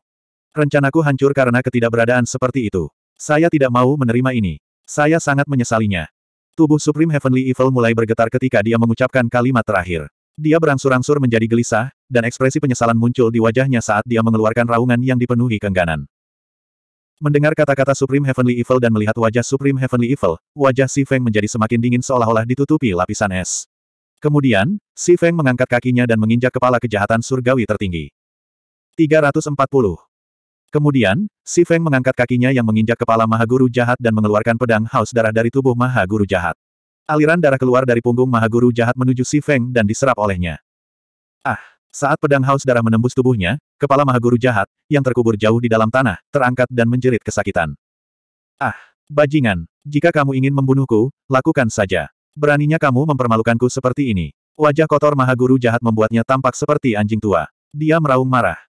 Rencanaku hancur karena ketidakberadaan seperti itu. Saya tidak mau menerima ini. Saya sangat menyesalinya. Tubuh Supreme Heavenly Evil mulai bergetar ketika dia mengucapkan kalimat terakhir. Dia berangsur-angsur menjadi gelisah, dan ekspresi penyesalan muncul di wajahnya saat dia mengeluarkan raungan yang dipenuhi kengganan. Mendengar kata-kata Supreme Heavenly Evil dan melihat wajah Supreme Heavenly Evil, wajah Si Feng menjadi semakin dingin seolah-olah ditutupi lapisan es. Kemudian, Si Feng mengangkat kakinya dan menginjak kepala kejahatan surgawi tertinggi. 340. Kemudian, Si Feng mengangkat kakinya yang menginjak kepala Mahaguru jahat dan mengeluarkan pedang haus darah dari tubuh Mahaguru jahat. Aliran darah keluar dari punggung Mahaguru jahat menuju Si Feng dan diserap olehnya. Ah! Saat pedang haus darah menembus tubuhnya, kepala Mahaguru jahat, yang terkubur jauh di dalam tanah, terangkat dan menjerit kesakitan. Ah! Bajingan! Jika kamu ingin membunuhku, lakukan saja. Beraninya kamu mempermalukanku seperti ini. Wajah kotor Mahaguru jahat membuatnya tampak seperti anjing tua. Dia meraung marah.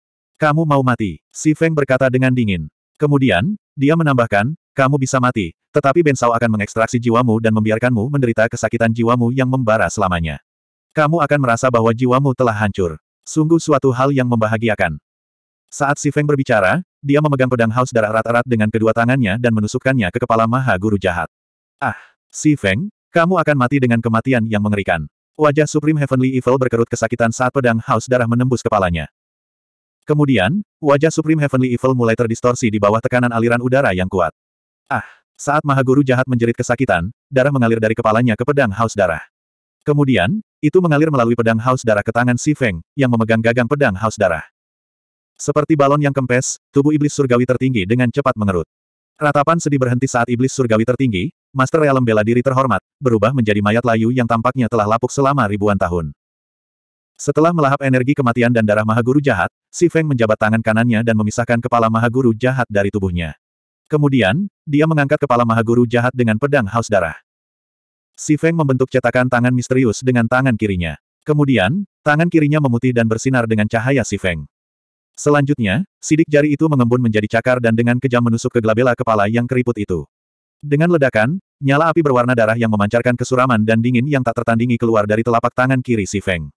Kamu mau mati, Si Feng berkata dengan dingin. Kemudian, dia menambahkan, kamu bisa mati, tetapi Ben Bensau akan mengekstraksi jiwamu dan membiarkanmu menderita kesakitan jiwamu yang membara selamanya. Kamu akan merasa bahwa jiwamu telah hancur. Sungguh suatu hal yang membahagiakan. Saat Si Feng berbicara, dia memegang pedang haus darah erat-erat dengan kedua tangannya dan menusukkannya ke kepala maha guru jahat. Ah, Si Feng, kamu akan mati dengan kematian yang mengerikan. Wajah Supreme Heavenly Evil berkerut kesakitan saat pedang haus darah menembus kepalanya. Kemudian, wajah Supreme Heavenly Evil mulai terdistorsi di bawah tekanan aliran udara yang kuat. Ah! Saat Mahaguru jahat menjerit kesakitan, darah mengalir dari kepalanya ke pedang haus darah. Kemudian, itu mengalir melalui pedang haus darah ke tangan Si Feng, yang memegang gagang pedang haus darah. Seperti balon yang kempes, tubuh iblis surgawi tertinggi dengan cepat mengerut. Ratapan sedih berhenti saat iblis surgawi tertinggi, Master Realem bela diri terhormat, berubah menjadi mayat layu yang tampaknya telah lapuk selama ribuan tahun. Setelah melahap energi kematian dan darah Mahaguru jahat, Si Feng menjabat tangan kanannya dan memisahkan kepala Mahaguru jahat dari tubuhnya. Kemudian, dia mengangkat kepala Mahaguru jahat dengan pedang haus darah. Si Feng membentuk cetakan tangan misterius dengan tangan kirinya. Kemudian, tangan kirinya memutih dan bersinar dengan cahaya Si Feng. Selanjutnya, sidik jari itu mengembun menjadi cakar dan dengan kejam menusuk ke gelabela kepala yang keriput itu. Dengan ledakan, nyala api berwarna darah yang memancarkan kesuraman dan dingin yang tak tertandingi keluar dari telapak tangan kiri Si Feng.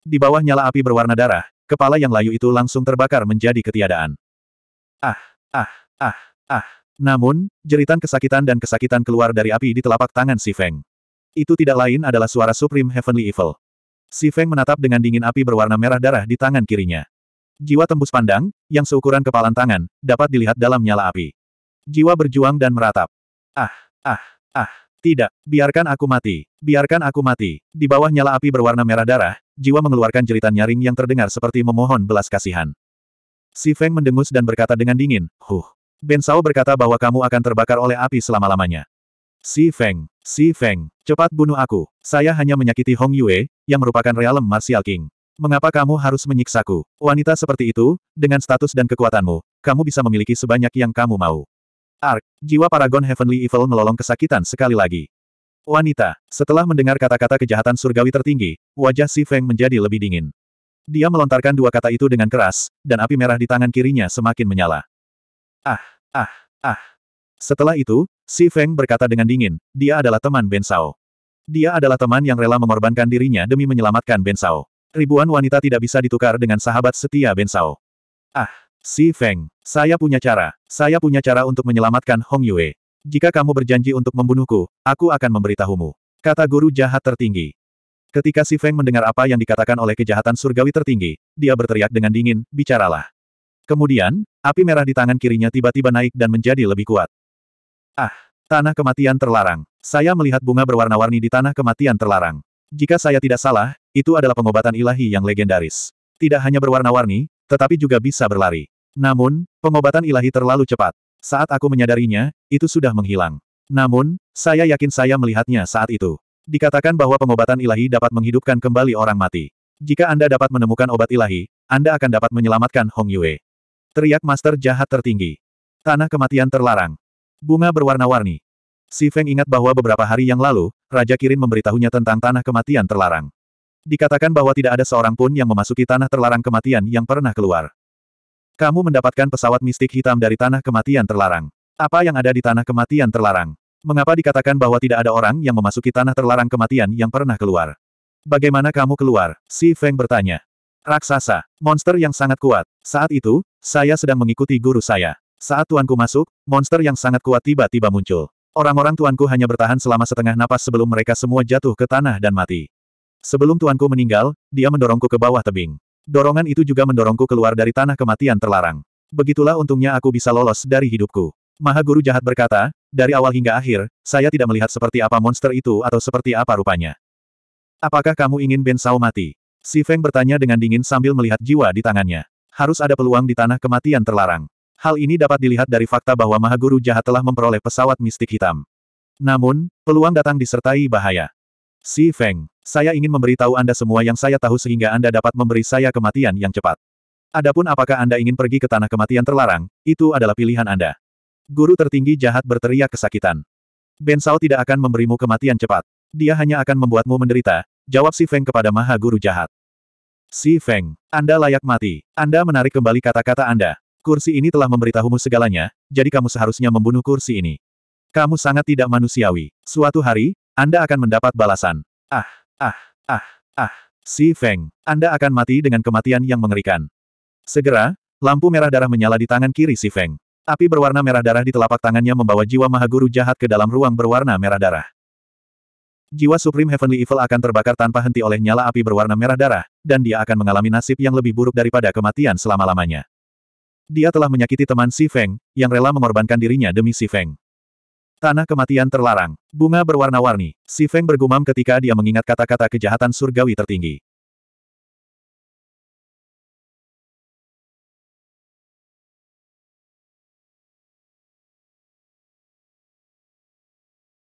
Di bawah nyala api berwarna darah, kepala yang layu itu langsung terbakar menjadi ketiadaan. Ah, ah, ah, ah. Namun, jeritan kesakitan dan kesakitan keluar dari api di telapak tangan Si Feng. Itu tidak lain adalah suara Supreme Heavenly Evil. Si Feng menatap dengan dingin api berwarna merah darah di tangan kirinya. Jiwa tembus pandang, yang seukuran kepalan tangan, dapat dilihat dalam nyala api. Jiwa berjuang dan meratap. Ah, ah, ah. Tidak, biarkan aku mati, biarkan aku mati. Di bawah nyala api berwarna merah darah, jiwa mengeluarkan jeritan nyaring yang terdengar seperti memohon belas kasihan. Si Feng mendengus dan berkata dengan dingin, Huh. Ben Sao berkata bahwa kamu akan terbakar oleh api selama-lamanya. Si Feng, si Feng, cepat bunuh aku. Saya hanya menyakiti Hong Yue, yang merupakan realem Martial King. Mengapa kamu harus menyiksaku? Wanita seperti itu, dengan status dan kekuatanmu, kamu bisa memiliki sebanyak yang kamu mau. Ark, jiwa Paragon Heavenly Evil melolong kesakitan sekali lagi. Wanita, setelah mendengar kata-kata kejahatan surgawi tertinggi, wajah Si Feng menjadi lebih dingin. Dia melontarkan dua kata itu dengan keras, dan api merah di tangan kirinya semakin menyala. Ah, ah, ah. Setelah itu, Si Feng berkata dengan dingin, dia adalah teman Ben Sao. Dia adalah teman yang rela mengorbankan dirinya demi menyelamatkan Ben Sao. Ribuan wanita tidak bisa ditukar dengan sahabat setia Ben Sao. Ah, Si Feng, saya punya cara. Saya punya cara untuk menyelamatkan Hong Yue. Jika kamu berjanji untuk membunuhku, aku akan memberitahumu. Kata guru jahat tertinggi. Ketika Si Feng mendengar apa yang dikatakan oleh kejahatan surgawi tertinggi, dia berteriak dengan dingin, bicaralah. Kemudian, api merah di tangan kirinya tiba-tiba naik dan menjadi lebih kuat. Ah, tanah kematian terlarang. Saya melihat bunga berwarna-warni di tanah kematian terlarang. Jika saya tidak salah, itu adalah pengobatan ilahi yang legendaris. Tidak hanya berwarna-warni, tetapi juga bisa berlari. Namun, pengobatan ilahi terlalu cepat. Saat aku menyadarinya, itu sudah menghilang. Namun, saya yakin saya melihatnya saat itu. Dikatakan bahwa pengobatan ilahi dapat menghidupkan kembali orang mati. Jika Anda dapat menemukan obat ilahi, Anda akan dapat menyelamatkan Hong Yue. Teriak master jahat tertinggi. Tanah kematian terlarang. Bunga berwarna-warni. Si Feng ingat bahwa beberapa hari yang lalu, Raja Kirin memberitahunya tentang tanah kematian terlarang. Dikatakan bahwa tidak ada seorang pun yang memasuki tanah terlarang kematian yang pernah keluar. Kamu mendapatkan pesawat mistik hitam dari tanah kematian terlarang. Apa yang ada di tanah kematian terlarang? Mengapa dikatakan bahwa tidak ada orang yang memasuki tanah terlarang kematian yang pernah keluar? Bagaimana kamu keluar? Si Feng bertanya. Raksasa, monster yang sangat kuat. Saat itu, saya sedang mengikuti guru saya. Saat tuanku masuk, monster yang sangat kuat tiba-tiba muncul. Orang-orang tuanku hanya bertahan selama setengah napas sebelum mereka semua jatuh ke tanah dan mati. Sebelum tuanku meninggal, dia mendorongku ke bawah tebing. Dorongan itu juga mendorongku keluar dari tanah kematian terlarang. Begitulah untungnya aku bisa lolos dari hidupku. Maha Guru jahat berkata, dari awal hingga akhir, saya tidak melihat seperti apa monster itu atau seperti apa rupanya. Apakah kamu ingin Ben Sao mati? Si Feng bertanya dengan dingin sambil melihat jiwa di tangannya. Harus ada peluang di tanah kematian terlarang. Hal ini dapat dilihat dari fakta bahwa Mahaguru jahat telah memperoleh pesawat mistik hitam. Namun, peluang datang disertai bahaya. Si Feng, saya ingin memberitahu Anda semua yang saya tahu sehingga Anda dapat memberi saya kematian yang cepat. Adapun apakah Anda ingin pergi ke tanah kematian terlarang, itu adalah pilihan Anda. Guru tertinggi jahat berteriak kesakitan. Ben Sao tidak akan memberimu kematian cepat. Dia hanya akan membuatmu menderita, jawab Si Feng kepada Maha Guru jahat. Si Feng, Anda layak mati. Anda menarik kembali kata-kata Anda. Kursi ini telah memberitahumu segalanya, jadi kamu seharusnya membunuh kursi ini. Kamu sangat tidak manusiawi. Suatu hari, anda akan mendapat balasan. Ah, ah, ah, ah. Si Feng, Anda akan mati dengan kematian yang mengerikan. Segera, lampu merah darah menyala di tangan kiri si Feng. Api berwarna merah darah di telapak tangannya membawa jiwa mahaguru jahat ke dalam ruang berwarna merah darah. Jiwa Supreme Heavenly Evil akan terbakar tanpa henti oleh nyala api berwarna merah darah, dan dia akan mengalami nasib yang lebih buruk daripada kematian selama-lamanya. Dia telah menyakiti teman Si Feng, yang rela mengorbankan dirinya demi Si Feng. Tanah kematian terlarang. Bunga berwarna-warni. Si Feng bergumam ketika dia mengingat kata-kata kejahatan surgawi tertinggi.